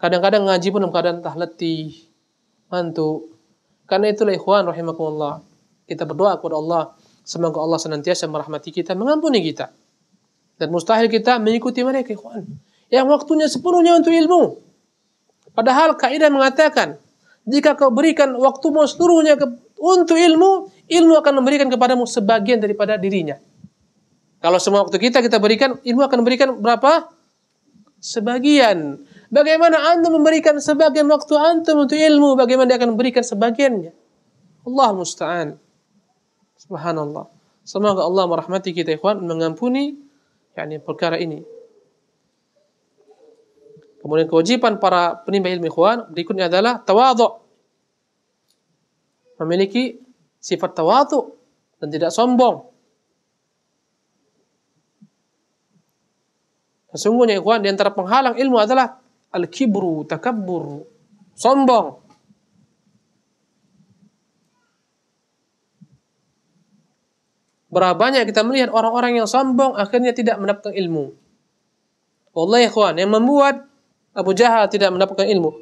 Kadang-kadang ngaji pun dalam keadaan entah letih, mantuk. Karena itulah ikhwan rahimakumullah. Kita berdoa kepada Allah. Semoga Allah senantiasa merahmati kita, mengampuni kita. Dan mustahil kita mengikuti mereka ikhwan. Yang waktunya sepenuhnya untuk ilmu. Padahal kaidah mengatakan, jika kau berikan waktumu seluruhnya untuk ilmu, ilmu akan memberikan kepadamu sebagian daripada dirinya. Kalau semua waktu kita kita berikan, ilmu akan berikan berapa? Sebagian. Bagaimana antum memberikan sebagian waktu antum untuk ilmu, bagaimana dia akan memberikan sebagiannya? Allah musta'an. Subhanallah. Semoga Allah merahmati kita ikhwan mengampuni yakni perkara ini. Kemudian kewajiban para penimba ilmu ikhwan berikutnya adalah tawadhu. Memiliki sifat tawadhu dan tidak sombong. Sesungguhnya ikhwan di antara penghalang ilmu adalah al-kibru, takabbur, sombong. Berapa banyak kita melihat orang-orang yang sombong akhirnya tidak mendapatkan ilmu. Wallahi ikhwan, yang membuat Abu Jahal tidak mendapatkan ilmu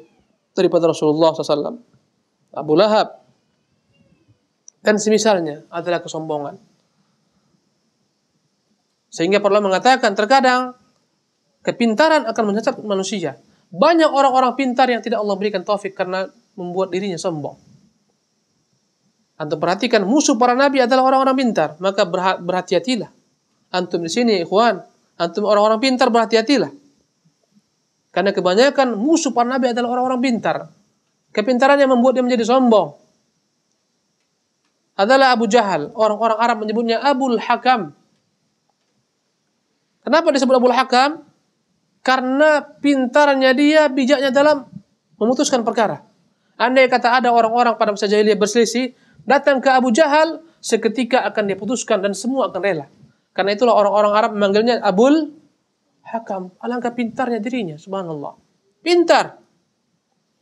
daripada Rasulullah SAW. Abu Lahab dan semisalnya adalah kesombongan. Sehingga perlu mengatakan terkadang Kepintaran akan mencacat manusia. Banyak orang-orang pintar yang tidak Allah berikan taufik karena membuat dirinya sombong. Antum perhatikan musuh para nabi adalah orang-orang pintar, maka berhati-hatilah. Antum di sini, ikhwan, antum orang-orang pintar berhati-hatilah. Karena kebanyakan musuh para nabi adalah orang-orang pintar. Kepintaran yang membuat dia menjadi sombong adalah Abu Jahal. Orang-orang Arab menyebutnya Abul Hakam. Kenapa disebut Abul Hakam? karena pintarnya dia, bijaknya dalam memutuskan perkara. Andai kata ada orang-orang pada masa jahiliyah berselisih, datang ke Abu Jahal, seketika akan diputuskan dan semua akan rela. Karena itulah orang-orang Arab memanggilnya Abul Hakam. Alangkah pintarnya dirinya, subhanallah. Pintar.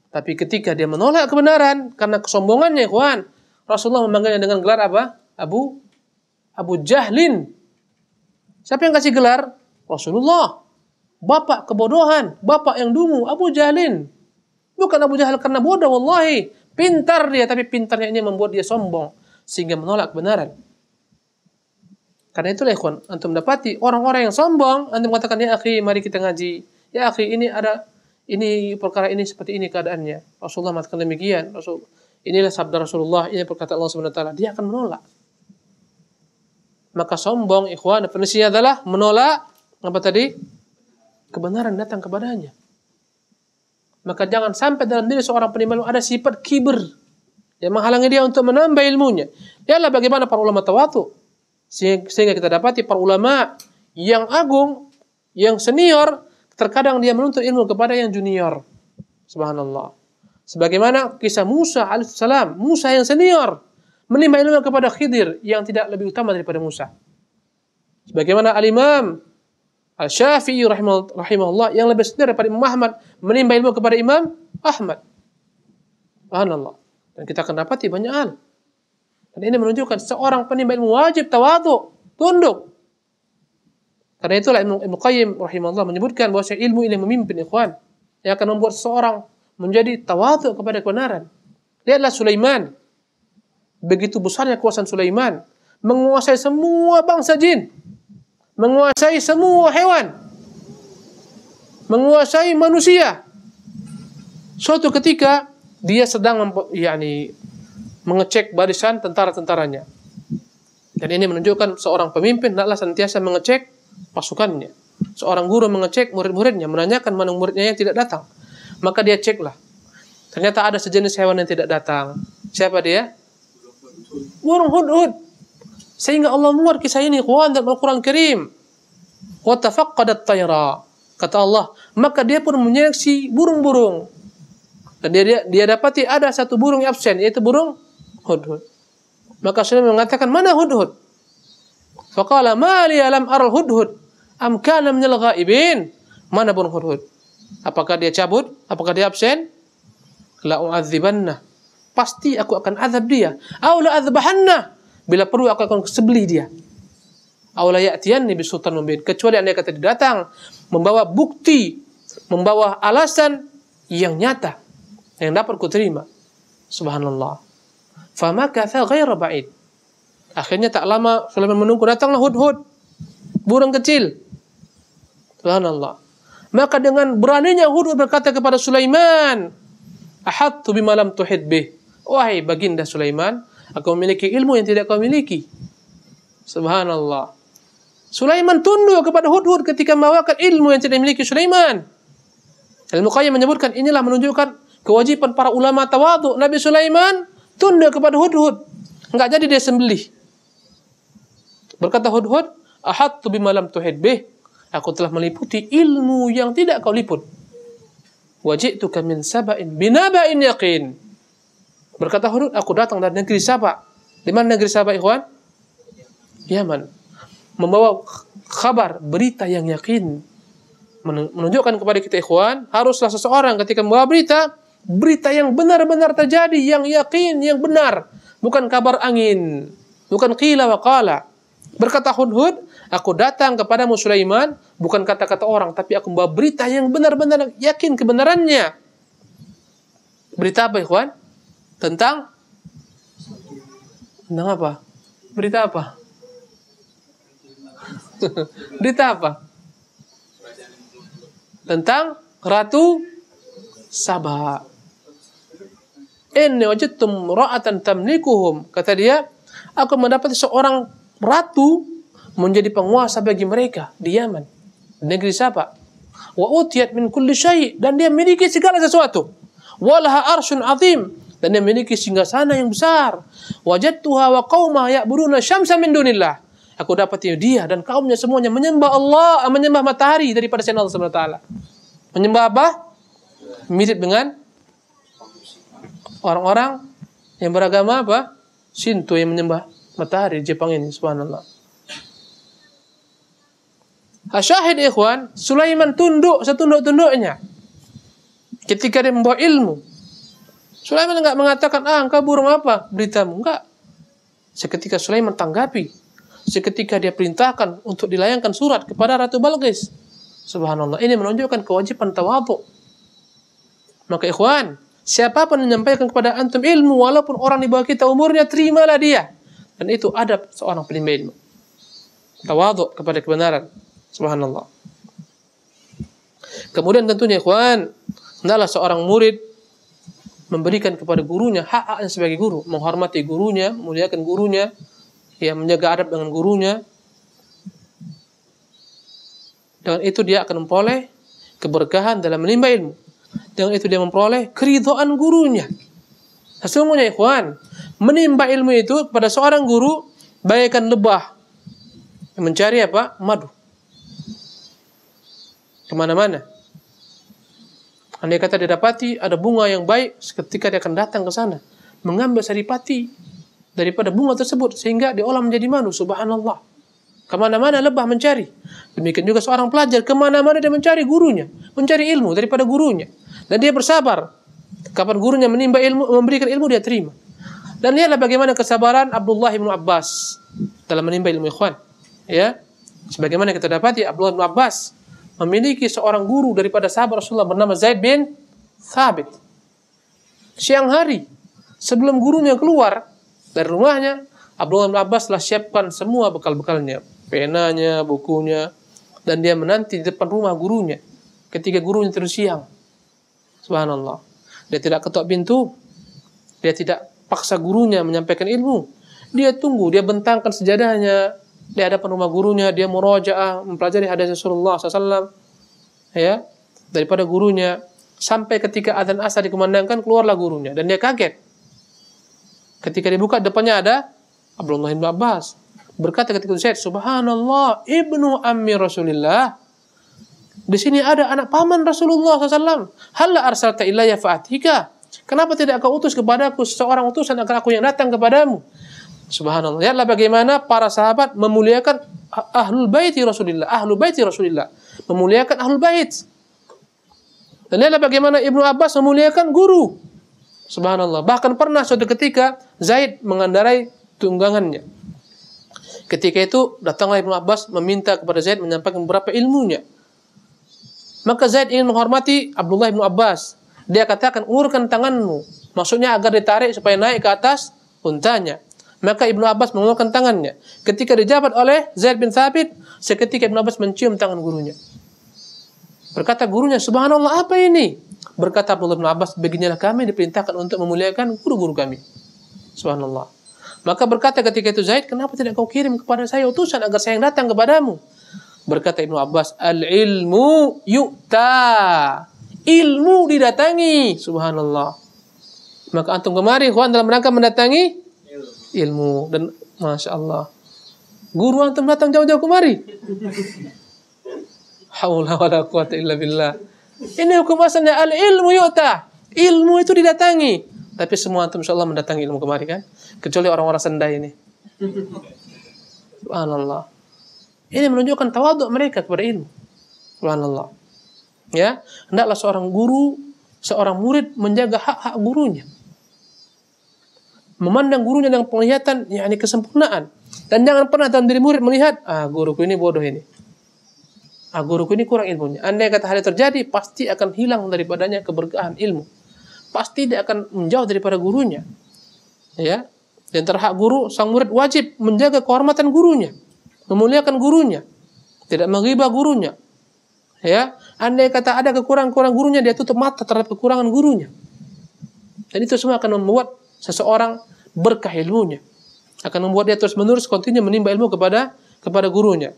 Tapi ketika dia menolak kebenaran karena kesombongannya, ikhwan, Rasulullah memanggilnya dengan gelar apa? Abu Abu Jahlin. Siapa yang kasih gelar? Rasulullah bapak kebodohan, bapak yang dungu, Abu Jalin. Bukan Abu Jahal karena bodoh, wallahi. Pintar dia, tapi pintarnya ini membuat dia sombong. Sehingga menolak kebenaran. Karena itulah ikhwan, antum dapati orang-orang yang sombong, antum katakan, ya akhi, mari kita ngaji. Ya akhi, ini ada, ini perkara ini seperti ini keadaannya. Rasulullah mengatakan demikian. Rasul, inilah sabda Rasulullah, ini perkataan Allah SWT. Dia akan menolak. Maka sombong, ikhwan, definisinya adalah menolak, apa tadi? kebenaran datang kepadanya. Maka jangan sampai dalam diri seorang penerima ilmu ada sifat kibir yang menghalangi dia untuk menambah ilmunya. Lihatlah bagaimana para ulama tawatu. Sehingga kita dapati para ulama yang agung, yang senior, terkadang dia menuntut ilmu kepada yang junior. Subhanallah. Sebagaimana kisah Musa alaihissalam, Musa yang senior menimba ilmu kepada Khidir yang tidak lebih utama daripada Musa. Sebagaimana Al-Imam Al-Syafi'i rahimahullah yang lebih senior daripada Imam Ahmad menimba ilmu kepada Imam Ahmad. Allah. Dan kita akan dapati banyak hal. Dan ini menunjukkan seorang penimba ilmu wajib tawadhu, tunduk. Karena itulah Ibnu Ibn Qayyim rahimahullah menyebutkan bahwa ilmu ini memimpin ikhwan yang akan membuat seorang menjadi tawadhu kepada kebenaran. Lihatlah Sulaiman. Begitu besarnya kuasa Sulaiman menguasai semua bangsa jin menguasai semua hewan, menguasai manusia. Suatu ketika dia sedang yakni mengecek barisan tentara-tentaranya. Dan ini menunjukkan seorang pemimpin hendaklah sentiasa mengecek pasukannya. Seorang guru mengecek murid-muridnya, menanyakan mana muridnya yang tidak datang. Maka dia ceklah. Ternyata ada sejenis hewan yang tidak datang. Siapa dia? Burung hudhud. -hud. Sehingga Allah menguat kisah ini Quran dalam Al-Qur'an kirim Wa tayra. Kata Allah, maka dia pun menyaksi burung-burung. Dan dia, dia, dia dapati ada satu burung yang absen, yaitu burung hudhud. Maka Sulaiman mengatakan, mana hudhud? Faqala ma li alam aral hudhud am kana minal ghaibin? Mana burung hudhud? Apakah dia cabut? Apakah dia absen? La u'adzibanna. Pasti aku akan azab dia. Au la Bila perlu aku akan sebelih dia. yatian nih sultan mubin. Kecuali anda kata datang membawa bukti, membawa alasan yang nyata yang dapat kuterima terima. Subhanallah. kata ghaira ba'id. Akhirnya tak lama Sulaiman menunggu datanglah hud-hud. Burung kecil. Subhanallah. Maka dengan beraninya Hud berkata kepada Sulaiman, "Ahattu bima lam tuhid bih." Wahai baginda Sulaiman, Aku memiliki ilmu yang tidak kau miliki. Subhanallah. Sulaiman tunduk kepada Hudhud ketika membawakan ilmu yang tidak miliki Sulaiman. Dan mukanya menyebutkan inilah menunjukkan kewajiban para ulama tawadhu. Nabi Sulaiman tunduk kepada Hudhud. Enggak jadi dia sembelih. Berkata Hudhud, "Ahad tu bimalam tuhid bih." Aku telah meliputi ilmu yang tidak kau liput. Wajib tu min saba'in binaba'in yakin. Berkata Hud, aku datang dari negeri Sabah. Di mana negeri Sabah, ikhwan? Yaman. Membawa kabar, berita yang yakin. Menunjukkan kepada kita, ikhwan, haruslah seseorang ketika membawa berita, berita yang benar-benar terjadi, yang yakin, yang benar. Bukan kabar angin. Bukan qila wa qala. Berkata hud aku datang kepadamu Sulaiman, bukan kata-kata orang, tapi aku membawa berita yang benar-benar yakin kebenarannya. Berita apa, ikhwan? Tentang tentang apa? Berita apa? Berita apa? Tentang Ratu Sabah. wajib wajadtum ra'atan tamlikuhum. Kata dia, aku mendapat seorang ratu menjadi penguasa bagi mereka di Yaman. Negeri siapa? Wa utiat min kulli syai' dan dia memiliki segala sesuatu. Walaha arsyun azim dan dia memiliki sana yang besar. Wajadtuha wa qauma ya'buduna syamsa min dunillah. Aku dapati dia dan kaumnya semuanya menyembah Allah, eh, menyembah matahari daripada selain Allah Subhanahu Menyembah apa? Mirip dengan orang-orang yang beragama apa? Shinto yang menyembah matahari Jepang ini, subhanallah. Asyahid ikhwan, Sulaiman tunduk setunduk-tunduknya ketika dia membawa ilmu Sulaiman nggak mengatakan, ah engkau burung apa beritamu? Enggak. Seketika Sulaiman tanggapi. Seketika dia perintahkan untuk dilayangkan surat kepada Ratu Balqis. Subhanallah. Ini menunjukkan kewajiban tawadhu. Maka ikhwan, siapapun menyampaikan kepada antum ilmu walaupun orang di bawah kita umurnya terimalah dia. Dan itu adab seorang penimba ilmu. Tawadhu kepada kebenaran. Subhanallah. Kemudian tentunya ikhwan, hendaklah seorang murid memberikan kepada gurunya hak haknya sebagai guru, menghormati gurunya, memuliakan gurunya, ya menjaga adab dengan gurunya. Dengan itu dia akan memperoleh keberkahan dalam menimba ilmu. Dengan itu dia memperoleh keridhaan gurunya. Nah, sesungguhnya ikhwan, menimba ilmu itu pada seorang guru bayakan lebah mencari apa? Madu. Kemana-mana. Andai kata didapati ada bunga yang baik, seketika dia akan datang ke sana. Mengambil saripati daripada bunga tersebut, sehingga diolah menjadi manu, subhanallah. Kemana-mana lebah mencari. Demikian juga seorang pelajar, kemana-mana dia mencari gurunya. Mencari ilmu daripada gurunya. Dan dia bersabar. Kapan gurunya menimba ilmu, memberikan ilmu, dia terima. Dan lihatlah bagaimana kesabaran Abdullah bin Abbas dalam menimba ilmu ikhwan. Ya, Sebagaimana kita dapati Abdullah bin Abbas memiliki seorang guru daripada sahabat Rasulullah bernama Zaid bin Thabit. Siang hari, sebelum gurunya keluar dari rumahnya, Abdullah bin Abbas telah siapkan semua bekal-bekalnya, penanya, bukunya, dan dia menanti di depan rumah gurunya ketika gurunya terus siang. Subhanallah. Dia tidak ketok pintu, dia tidak paksa gurunya menyampaikan ilmu. Dia tunggu, dia bentangkan sejadahnya, di hadapan rumah gurunya dia murojaah mempelajari hadis Rasulullah SAW ya daripada gurunya sampai ketika azan asar dikumandangkan keluarlah gurunya dan dia kaget ketika dibuka depannya ada Abdullah bin Abbas berkata ketika itu Zaid subhanallah ibnu ammi Rasulillah di sini ada anak paman Rasulullah SAW halla arsalta ilayya fa'atika kenapa tidak kau utus kepadaku seorang utusan agar aku yang datang kepadamu Subhanallah. Lihatlah bagaimana para sahabat memuliakan ahlul baiti Rasulullah, ahlul baiti Rasulullah, memuliakan ahlul bait. Dan lihatlah bagaimana Ibnu Abbas memuliakan guru. Subhanallah. Bahkan pernah suatu ketika Zaid mengendarai tunggangannya. Ketika itu datanglah Ibnu Abbas meminta kepada Zaid menyampaikan beberapa ilmunya. Maka Zaid ingin menghormati Abdullah Ibnu Abbas. Dia katakan, urkan tanganmu. Maksudnya agar ditarik supaya naik ke atas untanya. Maka Ibnu Abbas mengulurkan tangannya. Ketika dijabat oleh Zaid bin Thabit, seketika Ibnu Abbas mencium tangan gurunya. Berkata gurunya, subhanallah apa ini? Berkata Abdullah bin Abbas, beginilah kami diperintahkan untuk memuliakan guru-guru kami. Subhanallah. Maka berkata ketika itu Zaid, kenapa tidak kau kirim kepada saya utusan agar saya yang datang kepadamu? Berkata Ibnu Abbas, al-ilmu yu'ta. Ilmu didatangi. Subhanallah. Maka antum kemari, Huan dalam rangka mendatangi ilmu dan masya Allah. Guru antum datang jauh-jauh kemari. Haula wala quwata illa Ini hukum asalnya al ilmu yu'ta. Ilmu itu didatangi. Tapi semua antum insya Allah mendatangi ilmu kemari kan. Kecuali orang-orang sendai ini. Subhanallah. Ini menunjukkan tawaduk mereka kepada ilmu. Subhanallah. Ya, hendaklah seorang guru, seorang murid menjaga hak-hak gurunya memandang gurunya dengan penglihatan yakni kesempurnaan dan jangan pernah dalam diri murid melihat ah guruku ini bodoh ini ah guruku ini kurang ilmunya andai kata hal itu terjadi pasti akan hilang daripadanya keberkahan ilmu pasti dia akan menjauh daripada gurunya ya dan terhak guru sang murid wajib menjaga kehormatan gurunya memuliakan gurunya tidak menggibah gurunya ya andai kata ada kekurangan-kekurangan gurunya dia tutup mata terhadap kekurangan gurunya dan itu semua akan membuat seseorang berkah ilmunya akan membuat dia terus menerus kontinu menimba ilmu kepada kepada gurunya.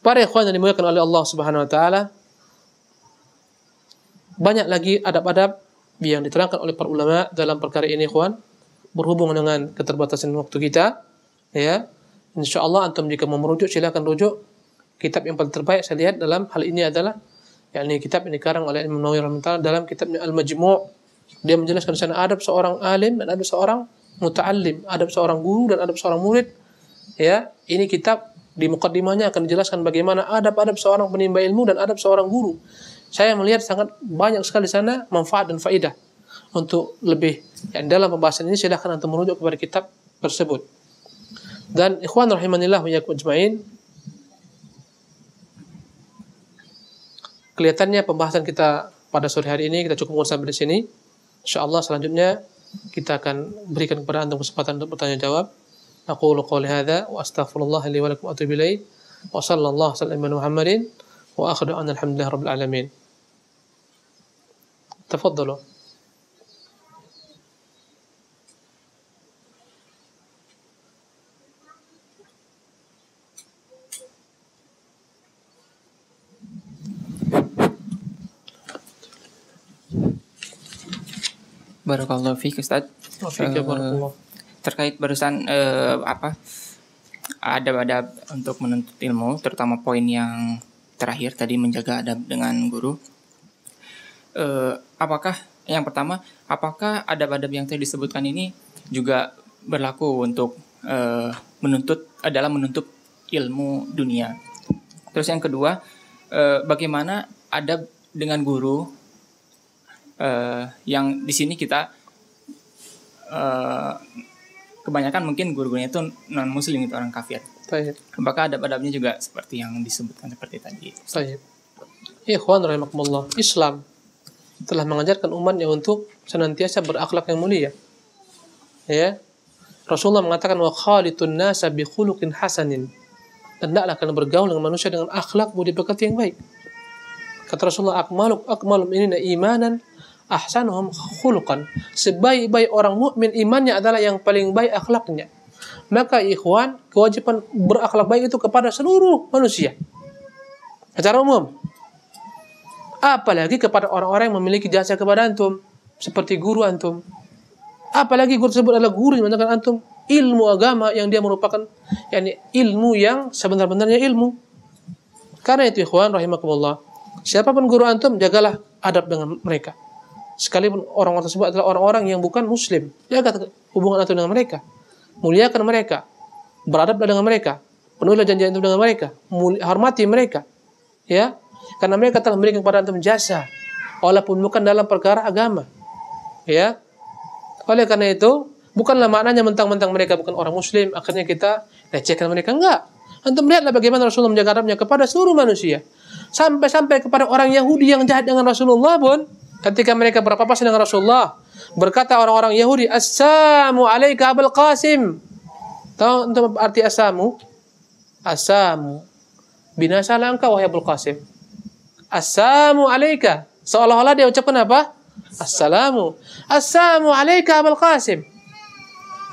Para ikhwan yang dimuliakan oleh Allah Subhanahu wa taala, banyak lagi adab-adab yang diterangkan oleh para ulama dalam perkara ini ikhwan berhubung dengan keterbatasan waktu kita ya insyaallah antum jika mau merujuk silakan rujuk kitab yang paling terbaik saya lihat dalam hal ini adalah yakni kitab yang dikarang oleh Imam Nawawi rahimahullah dalam kitabnya Al-Majmu' dia menjelaskan di sana ada seorang alim dan ada seorang muta'allim, ada seorang guru dan ada seorang murid. Ya, ini kitab di mukaddimahnya akan dijelaskan bagaimana adab-adab seorang penimba ilmu dan adab seorang guru. Saya melihat sangat banyak sekali sana manfaat dan faidah untuk lebih ya, dalam pembahasan ini silahkan untuk merujuk kepada kitab tersebut. Dan ikhwan rahimanillah wa yakum kelihatannya pembahasan kita pada sore hari ini kita cukup sampai di sini. Insyaallah selanjutnya kita akan berikan kepada antum kesempatan untuk bertanya jawab. Aku qawli hadza wa astaghfirullah li wa lakum atubu ilaih. Wa sallallahu alaihi Muhammadin wa akhiru anna alhamdulillah rabbil alamin. Tafaddalu. Barakallahu fiik Ustaz. Ya, eh, terkait barusan uh, apa ada adab untuk menuntut ilmu, terutama poin yang terakhir tadi menjaga adab dengan guru. Uh, apakah yang pertama, apakah adab-adab yang tadi disebutkan ini juga berlaku untuk uh, menuntut adalah menuntut ilmu dunia. Terus yang kedua, uh, bagaimana adab dengan guru uh, yang di sini kita uh, kebanyakan mungkin guru-gurunya itu non muslim itu orang kafir. Baik. Apakah adab-adabnya juga seperti yang disebutkan seperti tadi. Baik. Ikhwan rahimakumullah, Islam telah mengajarkan umatnya untuk senantiasa berakhlak yang mulia. Ya. Rasulullah mengatakan wa khalitun nasa bi khuluqin hasanin. Hendaklah kalian bergaul dengan manusia dengan akhlak budi pekerti yang baik. Kata Rasulullah akmaluk akmalum ini na imanan ahsanuhum khuluqan. Sebaik-baik orang mukmin imannya adalah yang paling baik akhlaknya. Maka ikhwan, kewajiban berakhlak baik itu kepada seluruh manusia. Secara umum. Apalagi kepada orang-orang yang memiliki jasa kepada antum. Seperti guru antum. Apalagi guru tersebut adalah guru yang mengatakan antum ilmu agama yang dia merupakan yakni ilmu yang sebenar-benarnya ilmu. Karena itu ikhwan rahimakumullah. Siapapun guru antum jagalah adab dengan mereka. Sekalipun orang-orang tersebut adalah orang-orang yang bukan muslim. Jaga hubungan antum dengan mereka. Muliakan mereka. Beradablah dengan mereka. Penuhilah janji itu dengan mereka. Muli, hormati mereka. Ya. Karena mereka telah memberikan kepada antum jasa. Walaupun bukan dalam perkara agama. Ya. Oleh karena itu, bukanlah maknanya mentang-mentang mereka bukan orang muslim, akhirnya kita lecehkan mereka. Enggak. Antum lihatlah bagaimana Rasulullah menjaga adabnya kepada seluruh manusia. Sampai-sampai kepada orang Yahudi yang jahat dengan Rasulullah pun, Ketika mereka berpapasan dengan Rasulullah, berkata orang-orang Yahudi, "Assamu alaika Abul Qasim." Tahu untuk arti assamu assamu Binasalah engkau wahai Abul Qasim. Assamu alaika. Seolah-olah dia ucapkan apa? Assalamu. Assalamu alaika Abul Qasim.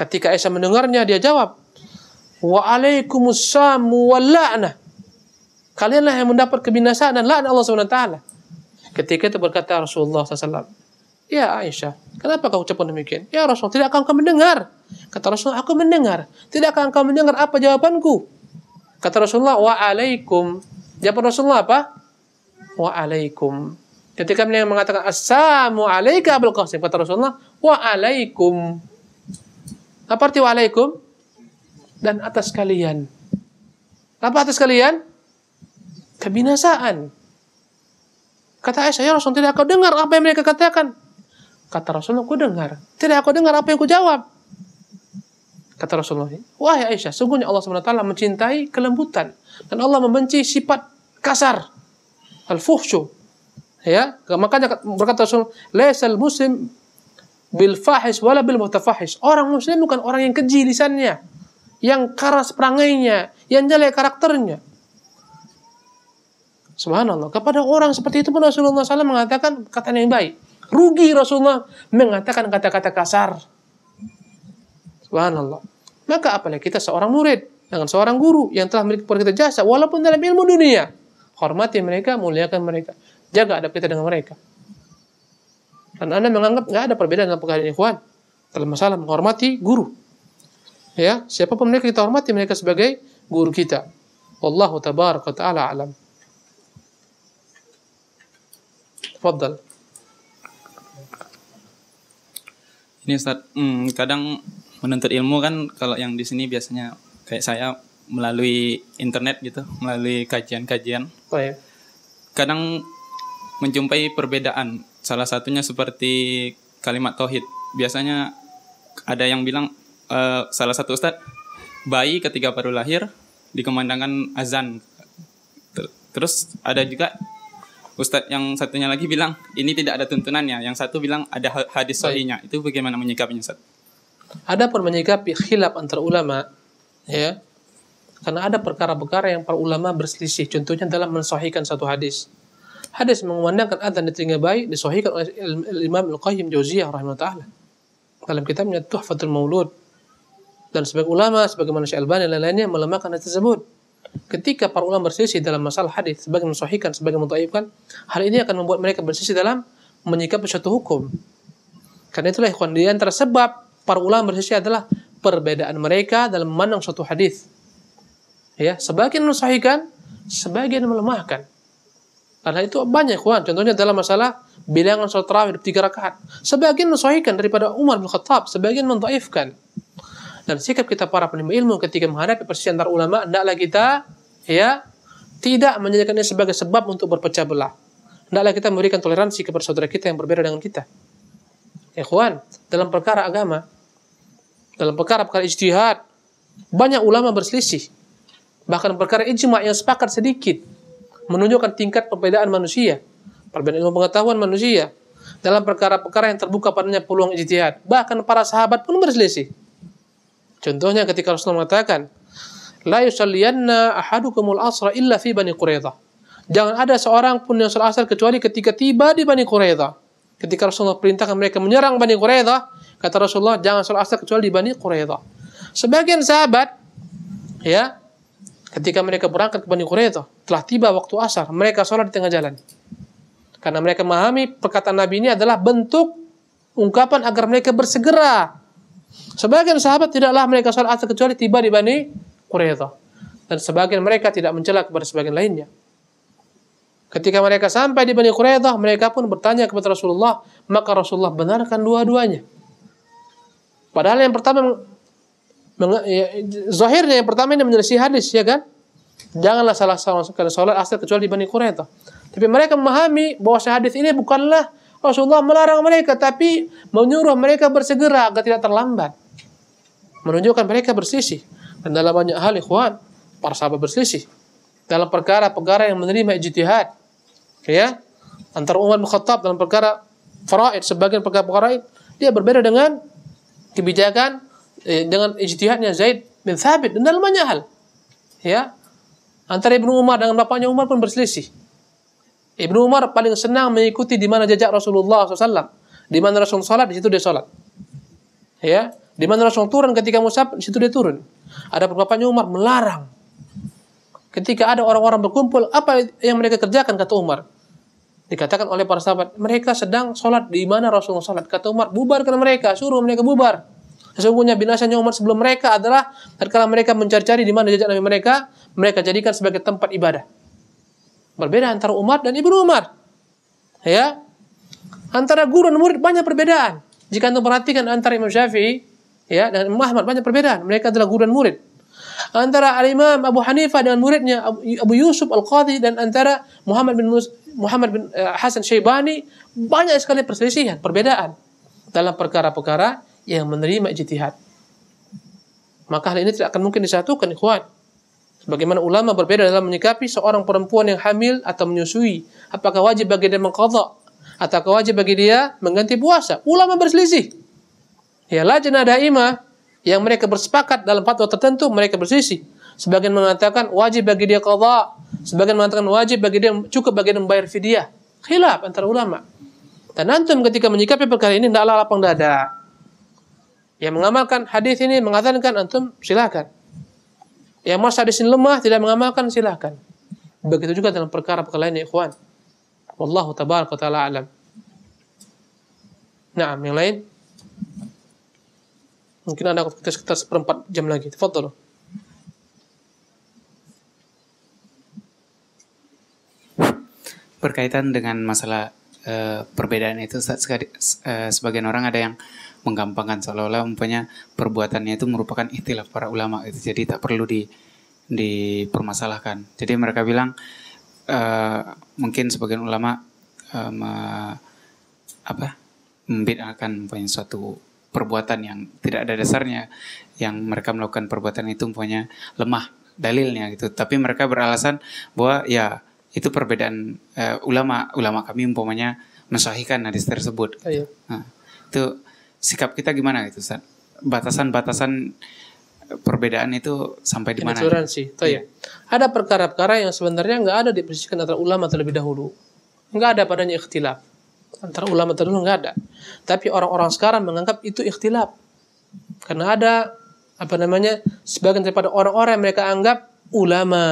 Ketika Aisyah mendengarnya dia jawab, "Wa alaikumussamu wal la'nah." Kalianlah yang mendapat kebinasaan dan laknat Allah SWT. wa taala. Ketika itu berkata Rasulullah SAW, Ya Aisyah, kenapa kau ucapkan demikian? Ya Rasul, tidak akan kau mendengar. Kata Rasul, aku mendengar. Tidak akan kau mendengar apa jawabanku. Kata Rasulullah, wa alaikum. Jawaban Rasulullah apa? Wa alaikum. Ketika beliau mengatakan Assalamu alaika Abul Qasim kata Rasulullah wa alaikum. Apa arti wa alaikum? Dan atas kalian. Apa atas kalian? Kebinasaan. Kata Aisyah, ya Rasul, tidak kau dengar apa yang mereka katakan. Kata Rasulullah, aku dengar. Tidak aku dengar apa yang aku jawab. Kata Rasulullah, wahai Aisyah, sungguhnya Allah SWT mencintai kelembutan. Dan Allah membenci sifat kasar. Al-fuhsyu. Ya, makanya berkata Rasul, Laisal muslim bil fahis wala bil mutafahis. Orang muslim bukan orang yang keji lisannya, yang keras perangainya, yang jelek karakternya. Subhanallah. Kepada orang seperti itu pun Rasulullah SAW mengatakan kata yang baik. Rugi Rasulullah mengatakan kata-kata kasar. Subhanallah. Maka apalagi kita seorang murid dengan seorang guru yang telah memiliki kita jasa walaupun dalam ilmu dunia. Hormati mereka, muliakan mereka. Jaga adab kita dengan mereka. Dan Anda menganggap nggak ada perbedaan dalam pekerjaan ikhwan. Dalam masalah menghormati guru. Ya, siapapun mereka kita hormati mereka sebagai guru kita. Wallahu tabaraka ta'ala alam. Fadal. Ini Ustaz, hmm, kadang menuntut ilmu kan kalau yang di sini biasanya kayak saya melalui internet gitu, melalui kajian-kajian. Oh, ya. Kadang menjumpai perbedaan. Salah satunya seperti kalimat tauhid. Biasanya ada yang bilang uh, salah satu ustadz bayi ketika baru lahir dikemandangkan azan. Terus ada juga Ustadz yang satunya lagi bilang ini tidak ada tuntunannya, yang satu bilang ada hadis sahihnya. Itu bagaimana menyikapinya, Ustaz? Ada pun menyikapi khilaf antar ulama, ya. Karena ada perkara-perkara yang para ulama berselisih. Contohnya dalam mensohikan satu hadis. Hadis mengumandangkan adzan di telinga baik disahihkan oleh Imam Al-Qayyim Jauziyah rahimahullah taala. Dalam kitabnya Tuhfatul Maulud dan sebagai ulama sebagaimana Syekh Albani dan lain-lainnya melemahkan hadis tersebut ketika para ulama berselisih dalam masalah hadis sebagai mensohikan sebagai mentaibkan hal ini akan membuat mereka berselisih dalam menyikapi suatu hukum karena itulah ikhwan di antara sebab para ulama berselisih adalah perbedaan mereka dalam memandang suatu hadis ya sebagian mensohikan sebagian melemahkan karena itu banyak ikhwan contohnya dalam masalah bilangan sholat tarawih tiga rakaat sebagian mensohikan daripada Umar bin Khattab sebagian mentaifkan dan sikap kita para penerima ilmu ketika menghadapi persisian antar ulama hendaklah kita ya tidak ini sebagai sebab untuk berpecah belah. Hendaklah kita memberikan toleransi kepada saudara kita yang berbeda dengan kita. Ikhwan, dalam perkara agama, dalam perkara-perkara ijtihad, banyak ulama berselisih. Bahkan perkara ijma yang sepakat sedikit menunjukkan tingkat perbedaan manusia, perbedaan ilmu pengetahuan manusia dalam perkara-perkara yang terbuka padanya peluang ijtihad. Bahkan para sahabat pun berselisih. Contohnya ketika Rasulullah mengatakan, La yusalliyanna ahadukumul asra illa fi Bani Quraidah. Jangan ada seorang pun yang salat asar kecuali ketika tiba di Bani Quraidah. Ketika Rasulullah perintahkan mereka menyerang Bani Quraidah, kata Rasulullah, jangan salat asar kecuali di Bani Quraidah. Sebagian sahabat, ya, ketika mereka berangkat ke Bani Quraidah, telah tiba waktu asar, mereka sholat di tengah jalan. Karena mereka memahami perkataan Nabi ini adalah bentuk ungkapan agar mereka bersegera Sebagian sahabat tidaklah mereka sholat asar kecuali tiba di Bani Quraidah. Dan sebagian mereka tidak mencela kepada sebagian lainnya. Ketika mereka sampai di Bani Quraidah, mereka pun bertanya kepada Rasulullah, maka Rasulullah benarkan dua-duanya. Padahal yang pertama ya, zahirnya yang pertama ini menyelesaikan hadis, ya kan? Janganlah salah salah sholat asar kecuali di Bani Quraidah. Tapi mereka memahami bahwa hadis ini bukanlah Rasulullah melarang mereka tapi menyuruh mereka bersegera agar tidak terlambat. Menunjukkan mereka berselisih. Dan dalam banyak hal ikhwan, para sahabat berselisih dalam perkara-perkara yang menerima ijtihad. Ya, antara Umar bin dalam perkara faraid sebagian perkara perkara dia berbeda dengan kebijakan eh, dengan ijtihadnya Zaid bin Thabit dan dalam banyak hal. Ya. Antara Ibnu Umar dengan bapaknya Umar pun berselisih Ibnu Umar paling senang mengikuti di mana jejak Rasulullah SAW. Di mana Rasul salat, di situ dia salat. Ya, di mana Rasul turun ketika musab, di situ dia turun. Ada bapaknya Umar melarang. Ketika ada orang-orang berkumpul, apa yang mereka kerjakan kata Umar? Dikatakan oleh para sahabat, mereka sedang sholat di mana Rasul sholat. Kata Umar, bubarkan mereka, suruh mereka bubar. Sesungguhnya binasanya Umar sebelum mereka adalah ketika mereka mencari-cari di mana jejak Nabi mereka, mereka jadikan sebagai tempat ibadah. Berbeda antara umat dan Ibnu Umar. Ya. Antara guru dan murid banyak perbedaan. Jika Anda perhatikan antara Imam Syafi'i ya dan Imam Ahmad banyak perbedaan. Mereka adalah guru dan murid. Antara Al-Imam Abu Hanifah dengan muridnya Abu Yusuf Al-Qadhi dan antara Muhammad bin Mus Muhammad bin eh, Hasan Syaibani banyak sekali perselisihan, perbedaan dalam perkara-perkara yang menerima ijtihad. Maka hal ini tidak akan mungkin disatukan ikhwan. Sebagaimana ulama berbeda dalam menyikapi seorang perempuan yang hamil atau menyusui. Apakah wajib bagi dia mengkodok? Atau wajib bagi dia mengganti puasa? Ulama berselisih. Ya ada imah yang mereka bersepakat dalam fatwa tertentu mereka berselisih. Sebagian mengatakan wajib bagi dia kodok. sebagian mengatakan wajib bagi dia cukup bagi dia membayar fidyah. Khilaf antara ulama. Dan antum ketika menyikapi perkara ini tidaklah lapang dada. Yang mengamalkan hadis ini mengatakan antum silakan. Ya masa di sini lemah, tidak mengamalkan, silahkan. Begitu juga dalam perkara-perkara lainnya, ikhwan. Wallahu tabaraka ta'ala alam. Nah, yang lain? Mungkin ada kita sekitar seperempat jam lagi. Tafadhalu. Berkaitan dengan masalah uh, perbedaan itu, Ustaz, uh, sebagian orang ada yang menggampangkan seolah-olah umpamanya perbuatannya itu merupakan istilah para ulama itu jadi tak perlu di dipermasalahkan jadi mereka bilang uh, mungkin sebagian ulama uh, apa membedakan umpamanya suatu perbuatan yang tidak ada dasarnya yang mereka melakukan perbuatan itu umpamanya lemah dalilnya gitu tapi mereka beralasan bahwa ya itu perbedaan uh, ulama ulama kami umpamanya mensahihkan hadis tersebut oh, iya. nah, itu sikap kita gimana itu Ustaz? Batasan-batasan eh, perbedaan itu sampai di mana? sih, toh ya. Iya. Ada perkara-perkara yang sebenarnya nggak ada dipersisikan antara ulama terlebih dahulu. Nggak ada padanya ikhtilaf. Antara ulama terdahulu nggak ada. Tapi orang-orang sekarang menganggap itu ikhtilaf. Karena ada apa namanya sebagian daripada orang-orang yang mereka anggap ulama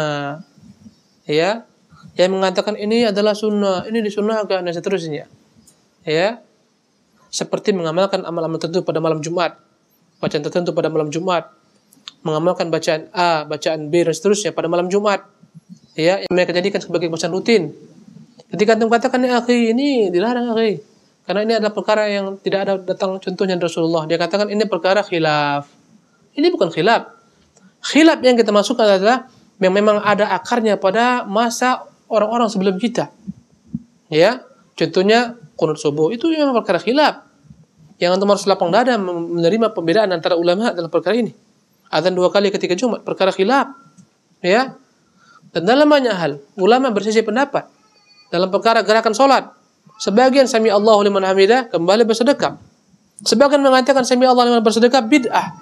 ya yang mengatakan ini adalah sunnah ini disunnahkan dan seterusnya ya seperti mengamalkan amalan tertentu pada malam Jumat, bacaan tertentu pada malam Jumat, mengamalkan bacaan A, bacaan B, dan seterusnya pada malam Jumat. Ya, yang mereka jadikan sebagai bacaan rutin. Ketika antum katakan, ya akhi, ini dilarang akhi. Karena ini adalah perkara yang tidak ada datang contohnya dari Rasulullah. Dia katakan ini perkara khilaf. Ini bukan khilaf. Khilaf yang kita masukkan adalah yang memang ada akarnya pada masa orang-orang sebelum kita. Ya, Contohnya kunut subuh itu memang perkara khilaf. Yang antum harus lapang dada menerima pembedaan antara ulama dalam perkara ini. Adzan dua kali ketika Jumat perkara khilaf. Ya. Dan dalam banyak hal ulama berselisih pendapat dalam perkara gerakan solat. Sebagian sami Allahu liman hamidah kembali bersedekah Sebagian mengatakan sami Allah liman bersedekah bid'ah.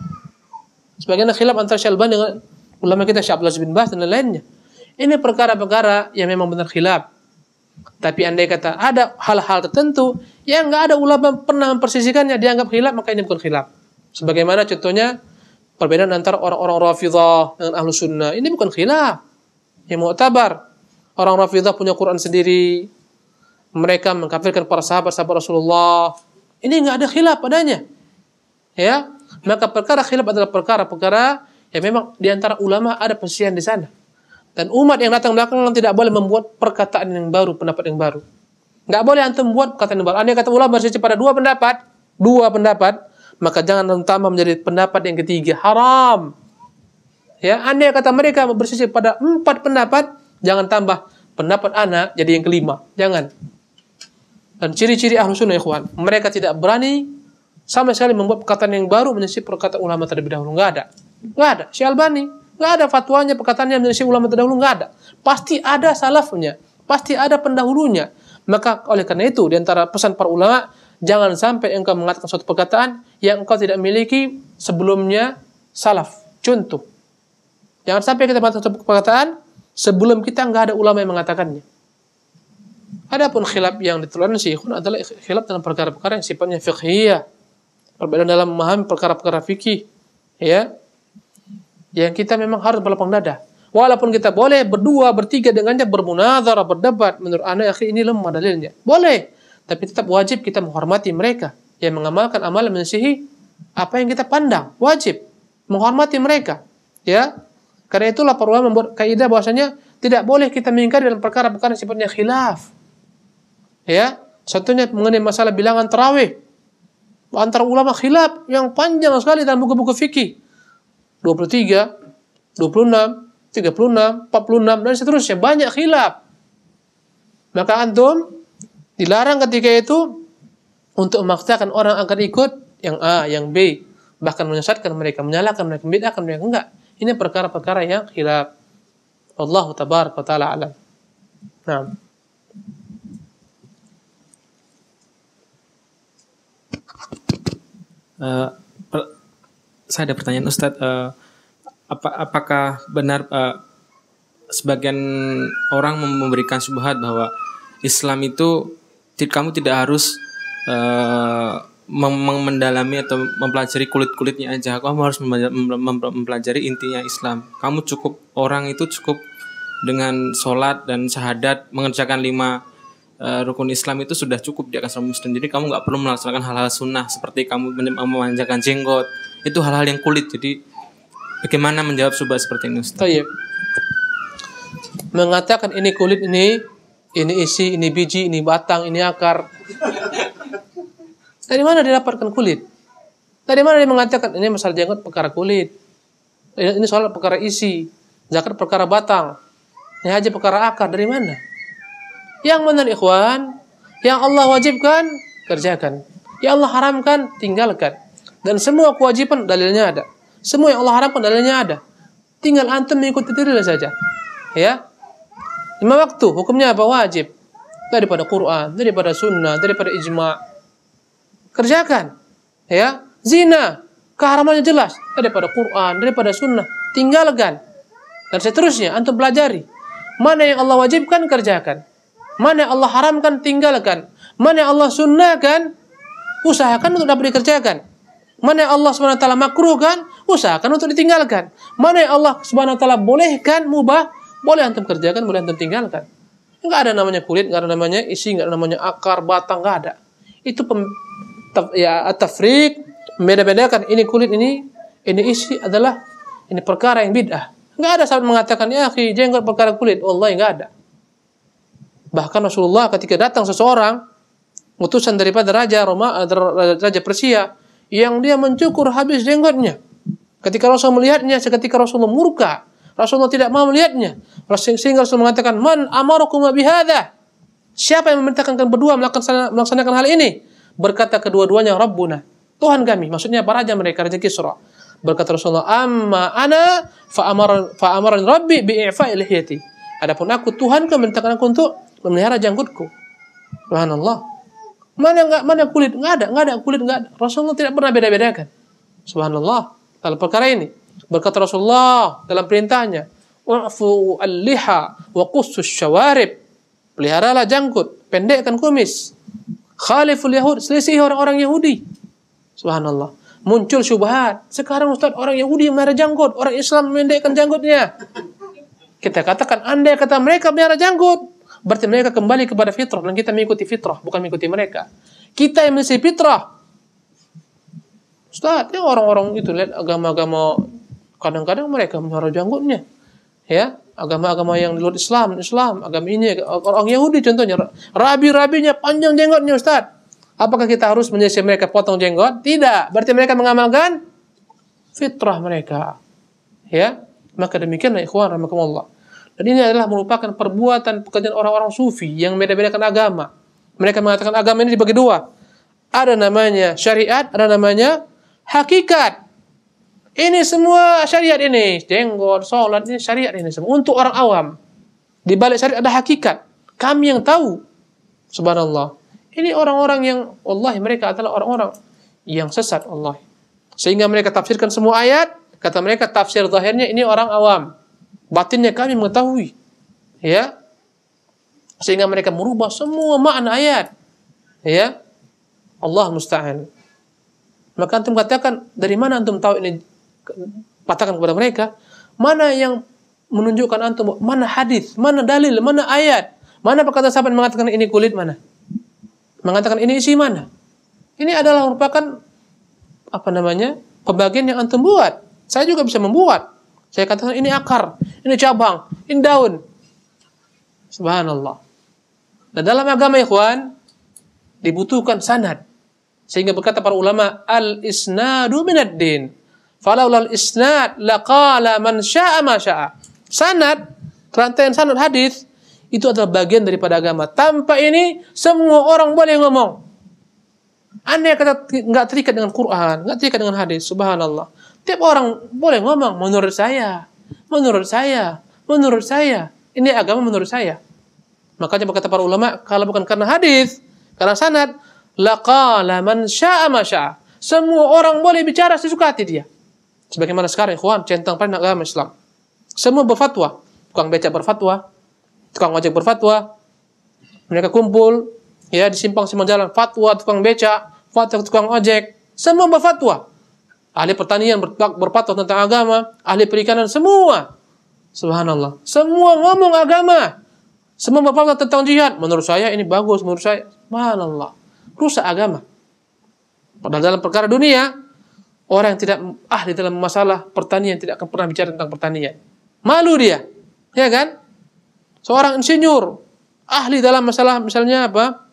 Sebagian khilaf antara Syalban dengan ulama kita Syekh bin Bas dan lainnya Ini perkara-perkara yang memang benar khilaf tapi andai kata ada hal-hal tertentu yang nggak ada ulama pernah mempersisikannya dianggap khilaf maka ini bukan khilaf. Sebagaimana contohnya perbedaan antara orang-orang Rafidah dengan Ahlu Sunnah ini bukan khilaf yang mau tabar Orang Rafidah punya Quran sendiri. Mereka mengkafirkan para sahabat-sahabat Rasulullah. Ini nggak ada khilaf padanya. Ya, maka perkara khilaf adalah perkara-perkara yang memang diantara ulama ada persisian di sana. Dan umat yang datang belakangan tidak boleh membuat perkataan yang baru, pendapat yang baru. Nggak boleh antum buat perkataan yang baru. Anda kata ulama bersih pada dua pendapat, dua pendapat, maka jangan tambah menjadi pendapat yang ketiga. Haram. Ya, anda kata mereka bersisi pada empat pendapat, jangan tambah pendapat anak jadi yang kelima. Jangan. Dan ciri-ciri ahlu sunnah ikhwan, mereka tidak berani sama sekali membuat perkataan yang baru menyisip perkataan ulama terlebih dahulu. Nggak ada. Nggak ada. Si Albani, Nggak ada fatwanya, perkataannya Indonesia ulama terdahulu, nggak ada. Pasti ada salafnya, pasti ada pendahulunya. Maka oleh karena itu, diantara pesan para ulama, jangan sampai engkau mengatakan suatu perkataan yang engkau tidak miliki sebelumnya salaf. Contoh, jangan sampai kita mengatakan suatu perkataan sebelum kita nggak ada ulama yang mengatakannya. Adapun khilaf yang ditoleransi ikhwan adalah khilaf dalam perkara-perkara yang sifatnya fiqhiyah. Perbedaan dalam memahami perkara-perkara fikih, ya yang kita memang harus berlapang dada. Walaupun kita boleh berdua, bertiga dengannya bermunazarah, berdebat, menurut anda akhir ini lemah dalilnya. Boleh, tapi tetap wajib kita menghormati mereka yang mengamalkan amal mensihi apa yang kita pandang. Wajib menghormati mereka, ya. Karena itulah para membuat kaidah bahwasanya tidak boleh kita mengingkari dalam perkara-perkara sifatnya khilaf. Ya, satunya mengenai masalah bilangan terawih. Antara ulama khilaf yang panjang sekali dalam buku-buku fikih 23, 26, 36, 46 dan seterusnya banyak khilaf. Maka antum dilarang ketika itu untuk memaksakan orang agar ikut yang A, yang B, bahkan menyesatkan mereka, menyalahkan mereka, membedakan mereka enggak. Ini perkara-perkara yang khilaf. Allah tabaraka taala alam. Nah. Uh, saya ada pertanyaan Ustadz uh, apa apakah benar uh, sebagian orang memberikan subhat bahwa Islam itu kamu tidak harus uh, mendalami atau mempelajari kulit-kulitnya aja. Kamu harus mempelajari intinya Islam. Kamu cukup orang itu cukup dengan sholat dan syahadat mengerjakan lima uh, rukun Islam itu sudah cukup di atas muslim. Jadi kamu nggak perlu melaksanakan hal-hal sunnah seperti kamu memanjakan jenggot, itu hal-hal yang kulit jadi bagaimana menjawab sobat seperti ini Ustaz? Oh, Mengatakan ini kulit ini ini isi, ini biji, ini batang, ini akar. Dari mana didapatkan kulit? Dari mana dia mengatakan ini masalah jenggot perkara kulit? Ini soal perkara isi, zakat perkara batang, ini aja perkara akar. Dari mana? Yang benar ikhwan, yang Allah wajibkan kerjakan, yang Allah haramkan tinggalkan. Dan semua kewajiban dalilnya ada. Semua yang Allah harapkan dalilnya ada. Tinggal antum mengikuti dalil saja. Ya. Lima waktu hukumnya apa wajib? Daripada Quran, daripada sunnah, daripada ijma. Kerjakan. Ya. Zina keharamannya jelas daripada Quran, daripada sunnah. Tinggalkan. Dan seterusnya antum pelajari. Mana yang Allah wajibkan kerjakan. Mana yang Allah haramkan tinggalkan. Mana yang Allah sunnahkan usahakan untuk dapat dikerjakan. Mana yang Allah Subhanahu wa taala makruhkan, usahakan untuk ditinggalkan. Mana yang Allah Subhanahu wa taala bolehkan, mubah, boleh antum kerjakan, boleh antum tinggalkan. Enggak ada namanya kulit, enggak ada namanya isi, enggak ada namanya akar, batang, enggak ada. Itu pem, taf, ya tafrik, beda-bedakan ini kulit ini, ini isi adalah ini perkara yang bid'ah. Enggak ada sahabat mengatakan, "Ya, akhi, jenggot perkara kulit." Allah enggak ada. Bahkan Rasulullah ketika datang seseorang utusan daripada raja Roma, eh, raja Persia, yang dia mencukur habis jenggotnya. Ketika Rasul melihatnya, seketika Rasulullah murka. Rasulullah tidak mau melihatnya. Sehingga Rasul mengatakan, Man amarukum bihada. Siapa yang memerintahkan kalian berdua melaksanakan hal ini? Berkata kedua-duanya, Rabbuna. Tuhan kami. Maksudnya para raja mereka, Raja Kisra. Berkata Rasulullah, Amma ana fa'amaran fa Rabbi bi'i'fa'i lihiyati. Adapun aku, Tuhan memerintahkan aku untuk memelihara janggutku. Allah. Mana enggak mana kulit? Enggak ada, enggak ada kulit, enggak Rasulullah tidak pernah beda-bedakan. Subhanallah. Kalau perkara ini berkata Rasulullah dalam perintahnya, wa'fu al-liha wa syawarib." Peliharalah janggut, pendekkan kumis. Khaliful Yahud, selisih orang-orang Yahudi. Subhanallah. Muncul syubhat. Sekarang Ustaz orang Yahudi yang janggut, orang Islam memendekkan janggutnya. Kita katakan andai kata mereka melihara janggut, berarti mereka kembali kepada fitrah dan kita mengikuti fitrah, bukan mengikuti mereka. Kita yang mengisi fitrah. Ustaz, ya orang-orang itu lihat agama-agama kadang-kadang mereka menaruh janggutnya. Ya, agama-agama yang di luar Islam, Islam, agama ini, orang Yahudi contohnya, rabi-rabinya panjang jenggotnya Ustaz. Apakah kita harus menjadi mereka potong jenggot? Tidak. Berarti mereka mengamalkan fitrah mereka. Ya, maka demikianlah ikhwan rahimakumullah. Dan ini adalah merupakan perbuatan pekerjaan orang-orang sufi yang beda-bedakan agama. Mereka mengatakan agama ini dibagi dua. Ada namanya syariat, ada namanya hakikat. Ini semua syariat ini, jenggot, sholat ini syariat ini semua untuk orang awam. Di balik syariat ada hakikat. Kami yang tahu. Subhanallah. Ini orang-orang yang Allah mereka adalah orang-orang yang sesat Allah. Sehingga mereka tafsirkan semua ayat, kata mereka tafsir zahirnya ini orang awam batinnya kami mengetahui ya sehingga mereka merubah semua makna ayat ya Allah musta'an maka antum katakan dari mana antum tahu ini katakan kepada mereka mana yang menunjukkan antum mana hadis mana dalil mana ayat mana perkataan sahabat mengatakan ini kulit mana mengatakan ini isi mana ini adalah merupakan apa namanya pembagian yang antum buat saya juga bisa membuat saya katakan ini akar, ini cabang, ini daun. Subhanallah. Dan dalam agama ikhwan dibutuhkan sanad. Sehingga berkata para ulama, al-isnadu minad din. Falaulal isnad laqala man sya'a ma sya'a. Sanad, rantaian sanad hadis itu adalah bagian daripada agama. Tanpa ini semua orang boleh ngomong. Anda kata nggak terikat dengan Quran, nggak terikat dengan hadis, subhanallah. Tiap orang boleh ngomong, menurut saya, menurut saya, menurut saya. Ini agama menurut saya. Makanya berkata para ulama, kalau bukan karena hadis, karena sanad, laqala man sya'a masya. Semua orang boleh bicara sesuka hati dia. Sebagaimana sekarang, ikhwan, centang paling agama Islam. Semua berfatwa. Tukang becak berfatwa, tukang ojek berfatwa, mereka kumpul, ya di simpang simpang jalan, fatwa tukang becak, fatwa tukang ojek, semua berfatwa ahli pertanian berpatok tentang agama, ahli perikanan semua. Subhanallah. Semua ngomong agama. Semua berpatok tentang jihad. Menurut saya ini bagus, menurut saya subhanallah. Rusak agama. Padahal dalam perkara dunia, orang yang tidak ahli dalam masalah pertanian tidak akan pernah bicara tentang pertanian. Malu dia. Ya kan? Seorang insinyur ahli dalam masalah misalnya apa?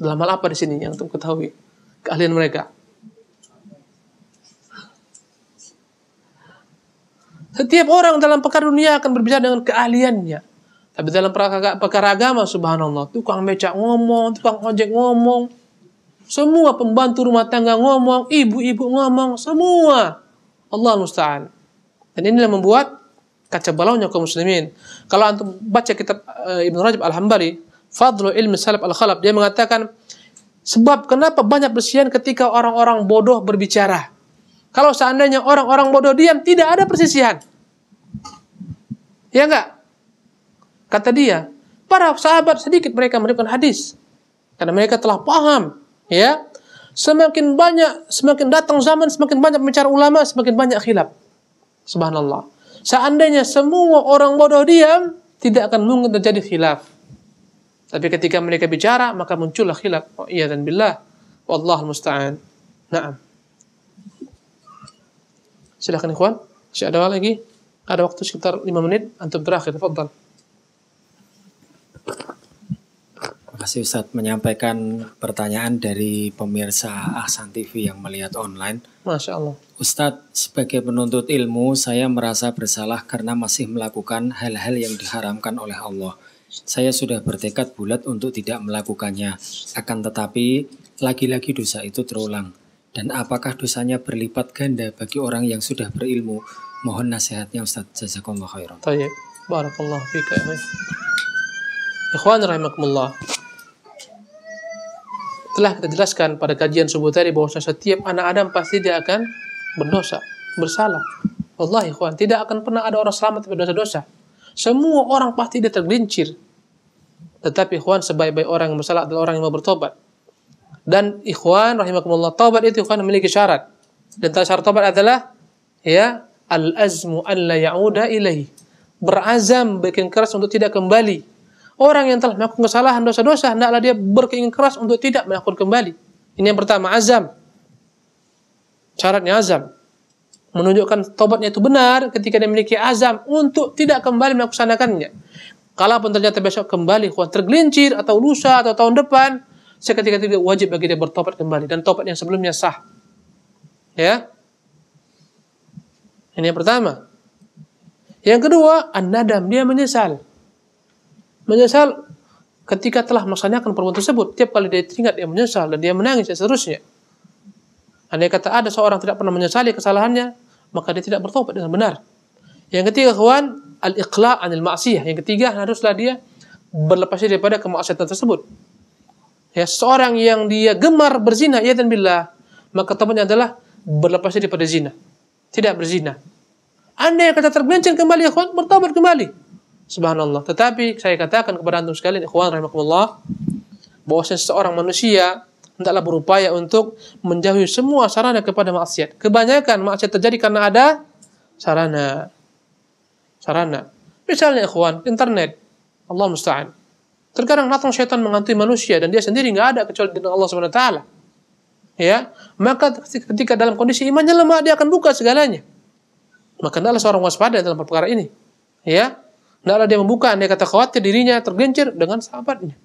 Dalam hal apa di sini yang untuk ketahui keahlian mereka? Setiap orang dalam perkara dunia akan berbicara dengan keahliannya. Tapi dalam perkara, perkara agama, subhanallah, tukang becak ngomong, tukang ojek ngomong, semua pembantu rumah tangga ngomong, ibu-ibu ngomong, semua. Allah musta'an. Dan inilah membuat kaca balaunya kaum muslimin. Kalau untuk baca kitab eh, Ibn Rajab Al-Hambali, Fadlu Ilmi Salaf Al-Khalaf, dia mengatakan sebab kenapa banyak bersihan ketika orang-orang bodoh berbicara. Kalau seandainya orang-orang bodoh diam, tidak ada persisihan. Ya enggak? Kata dia, para sahabat sedikit mereka menerima hadis. Karena mereka telah paham, ya. Semakin banyak, semakin datang zaman, semakin banyak bicara ulama, semakin banyak khilaf. Subhanallah. Seandainya semua orang bodoh diam, tidak akan mungkin terjadi khilaf. Tapi ketika mereka bicara, maka muncullah khilaf. Oh, iya dan billah. Wallahul musta'an. Naam. Silahkan ikhwan. Masih ada lagi? Ada waktu sekitar 5 menit. Antum terakhir. Fadal. Terima kasih Ustaz menyampaikan pertanyaan dari pemirsa Ahsan TV yang melihat online. Masya Allah. Ustadz, sebagai penuntut ilmu, saya merasa bersalah karena masih melakukan hal-hal yang diharamkan oleh Allah. Saya sudah bertekad bulat untuk tidak melakukannya. Akan tetapi, lagi-lagi dosa itu terulang. Dan apakah dosanya berlipat ganda bagi orang yang sudah berilmu? Mohon nasihatnya Ustaz Jazakumullah khairan. Tayyip. Barakallahu fika. Ya ikhwan rahimakumullah. Telah kita jelaskan pada kajian subuh tadi bahwa setiap anak Adam pasti dia akan berdosa, bersalah. Wallahi ikhwan, tidak akan pernah ada orang selamat dari dosa-dosa. Semua orang pasti dia tergelincir. Tetapi ikhwan sebaik-baik orang yang bersalah adalah orang yang mau bertobat. Dan ikhwan rahimakumullah, taubat itu ikhwan memiliki syarat. Dan syarat taubat adalah ya al-azmu an la ya'uda ilaihi. Berazam bikin keras untuk tidak kembali. Orang yang telah melakukan kesalahan dosa-dosa hendaklah dia berkeinginan keras untuk tidak melakukan kembali. Ini yang pertama, azam. Syaratnya azam menunjukkan tobatnya itu benar ketika dia memiliki azam untuk tidak kembali melaksanakannya. Kalaupun ternyata besok kembali, kuat tergelincir atau lusa atau tahun depan, seketika tidak wajib bagi dia bertobat kembali dan tobat yang sebelumnya sah. Ya. Ini yang pertama. Yang kedua, an-nadam, dia menyesal. Menyesal ketika telah melaksanakan perbuatan tersebut. Tiap kali dia teringat, dia menyesal dan dia menangis dan seterusnya. Andai kata ada seorang tidak pernah menyesali kesalahannya, maka dia tidak bertobat dengan benar. Yang ketiga, kawan, al-iqla' anil maksiyah Yang ketiga, haruslah dia berlepas daripada kemaksiatan tersebut ya seorang yang dia gemar berzina ya dan bila maka temannya adalah berlepas diri pada zina tidak berzina anda yang kata tergelincir kembali ikhwan ya bertobat kembali subhanallah tetapi saya katakan kepada antum sekalian ikhwan rahimakumullah bahwa seorang manusia hendaklah berupaya untuk menjauhi semua sarana kepada maksiat kebanyakan maksiat terjadi karena ada sarana sarana misalnya ikhwan internet Allah musta'an Terkadang datang syaitan menghantui manusia dan dia sendiri nggak ada kecuali dengan Allah Subhanahu wa taala. Ya, maka ketika dalam kondisi imannya lemah dia akan buka segalanya. Maka adalah seorang waspada dalam perkara ini. Ya, adalah dia membuka, dia kata khawatir dirinya tergencir dengan sahabatnya,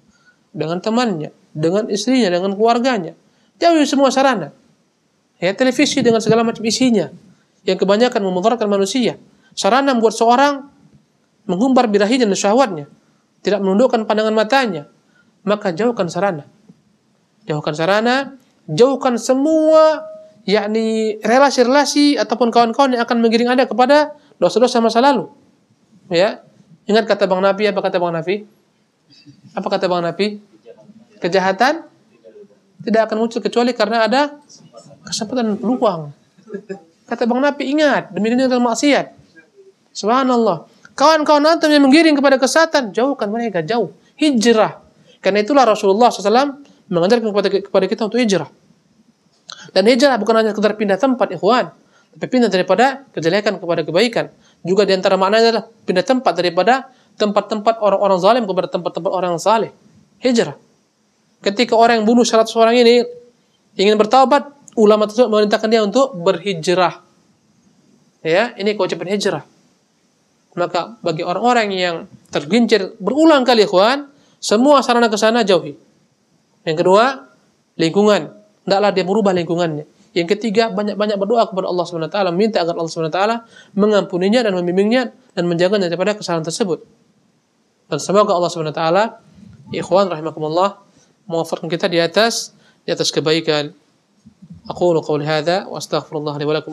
dengan temannya, dengan istrinya, dengan keluarganya. Jauhi semua sarana. Ya, televisi dengan segala macam isinya yang kebanyakan memotorkan manusia. Sarana membuat seorang mengumbar birahi dan syahwatnya tidak menundukkan pandangan matanya, maka jauhkan sarana. Jauhkan sarana, jauhkan semua yakni relasi-relasi ataupun kawan-kawan yang akan menggiring Anda kepada dosa-dosa masa lalu. Ya. Ingat kata Bang Napi, apa kata Bang Napi? Apa kata Bang Napi? Kejahatan tidak akan muncul kecuali karena ada kesempatan ruang. Kata Bang Napi, ingat, demi adalah maksiat. Subhanallah Kawan-kawan antum yang menggiring kepada kesatan, jauhkan mereka, jauh. Hijrah. Karena itulah Rasulullah SAW mengajarkan kepada, kita untuk hijrah. Dan hijrah bukan hanya sekedar pindah tempat, ikhwan. Tapi pindah daripada kejelekan kepada kebaikan. Juga diantara maknanya adalah pindah tempat daripada tempat-tempat orang-orang zalim kepada tempat-tempat orang saleh. Hijrah. Ketika orang yang bunuh syarat orang ini ingin bertaubat, ulama tersebut memerintahkan dia untuk berhijrah. Ya, ini kewajiban hijrah. Maka bagi orang-orang yang tergincir berulang kali ikhwan, semua sarana ke sana jauhi. Yang kedua, lingkungan. Tidaklah dia merubah lingkungannya. Yang ketiga, banyak-banyak berdoa kepada Allah SWT, minta agar Allah SWT mengampuninya dan membimbingnya dan menjaganya daripada kesalahan tersebut. Dan semoga Allah SWT, ikhwan rahimakumullah, mewafatkan kita di atas di atas kebaikan. Aku lukau lihada, wa astaghfirullah لي ولكم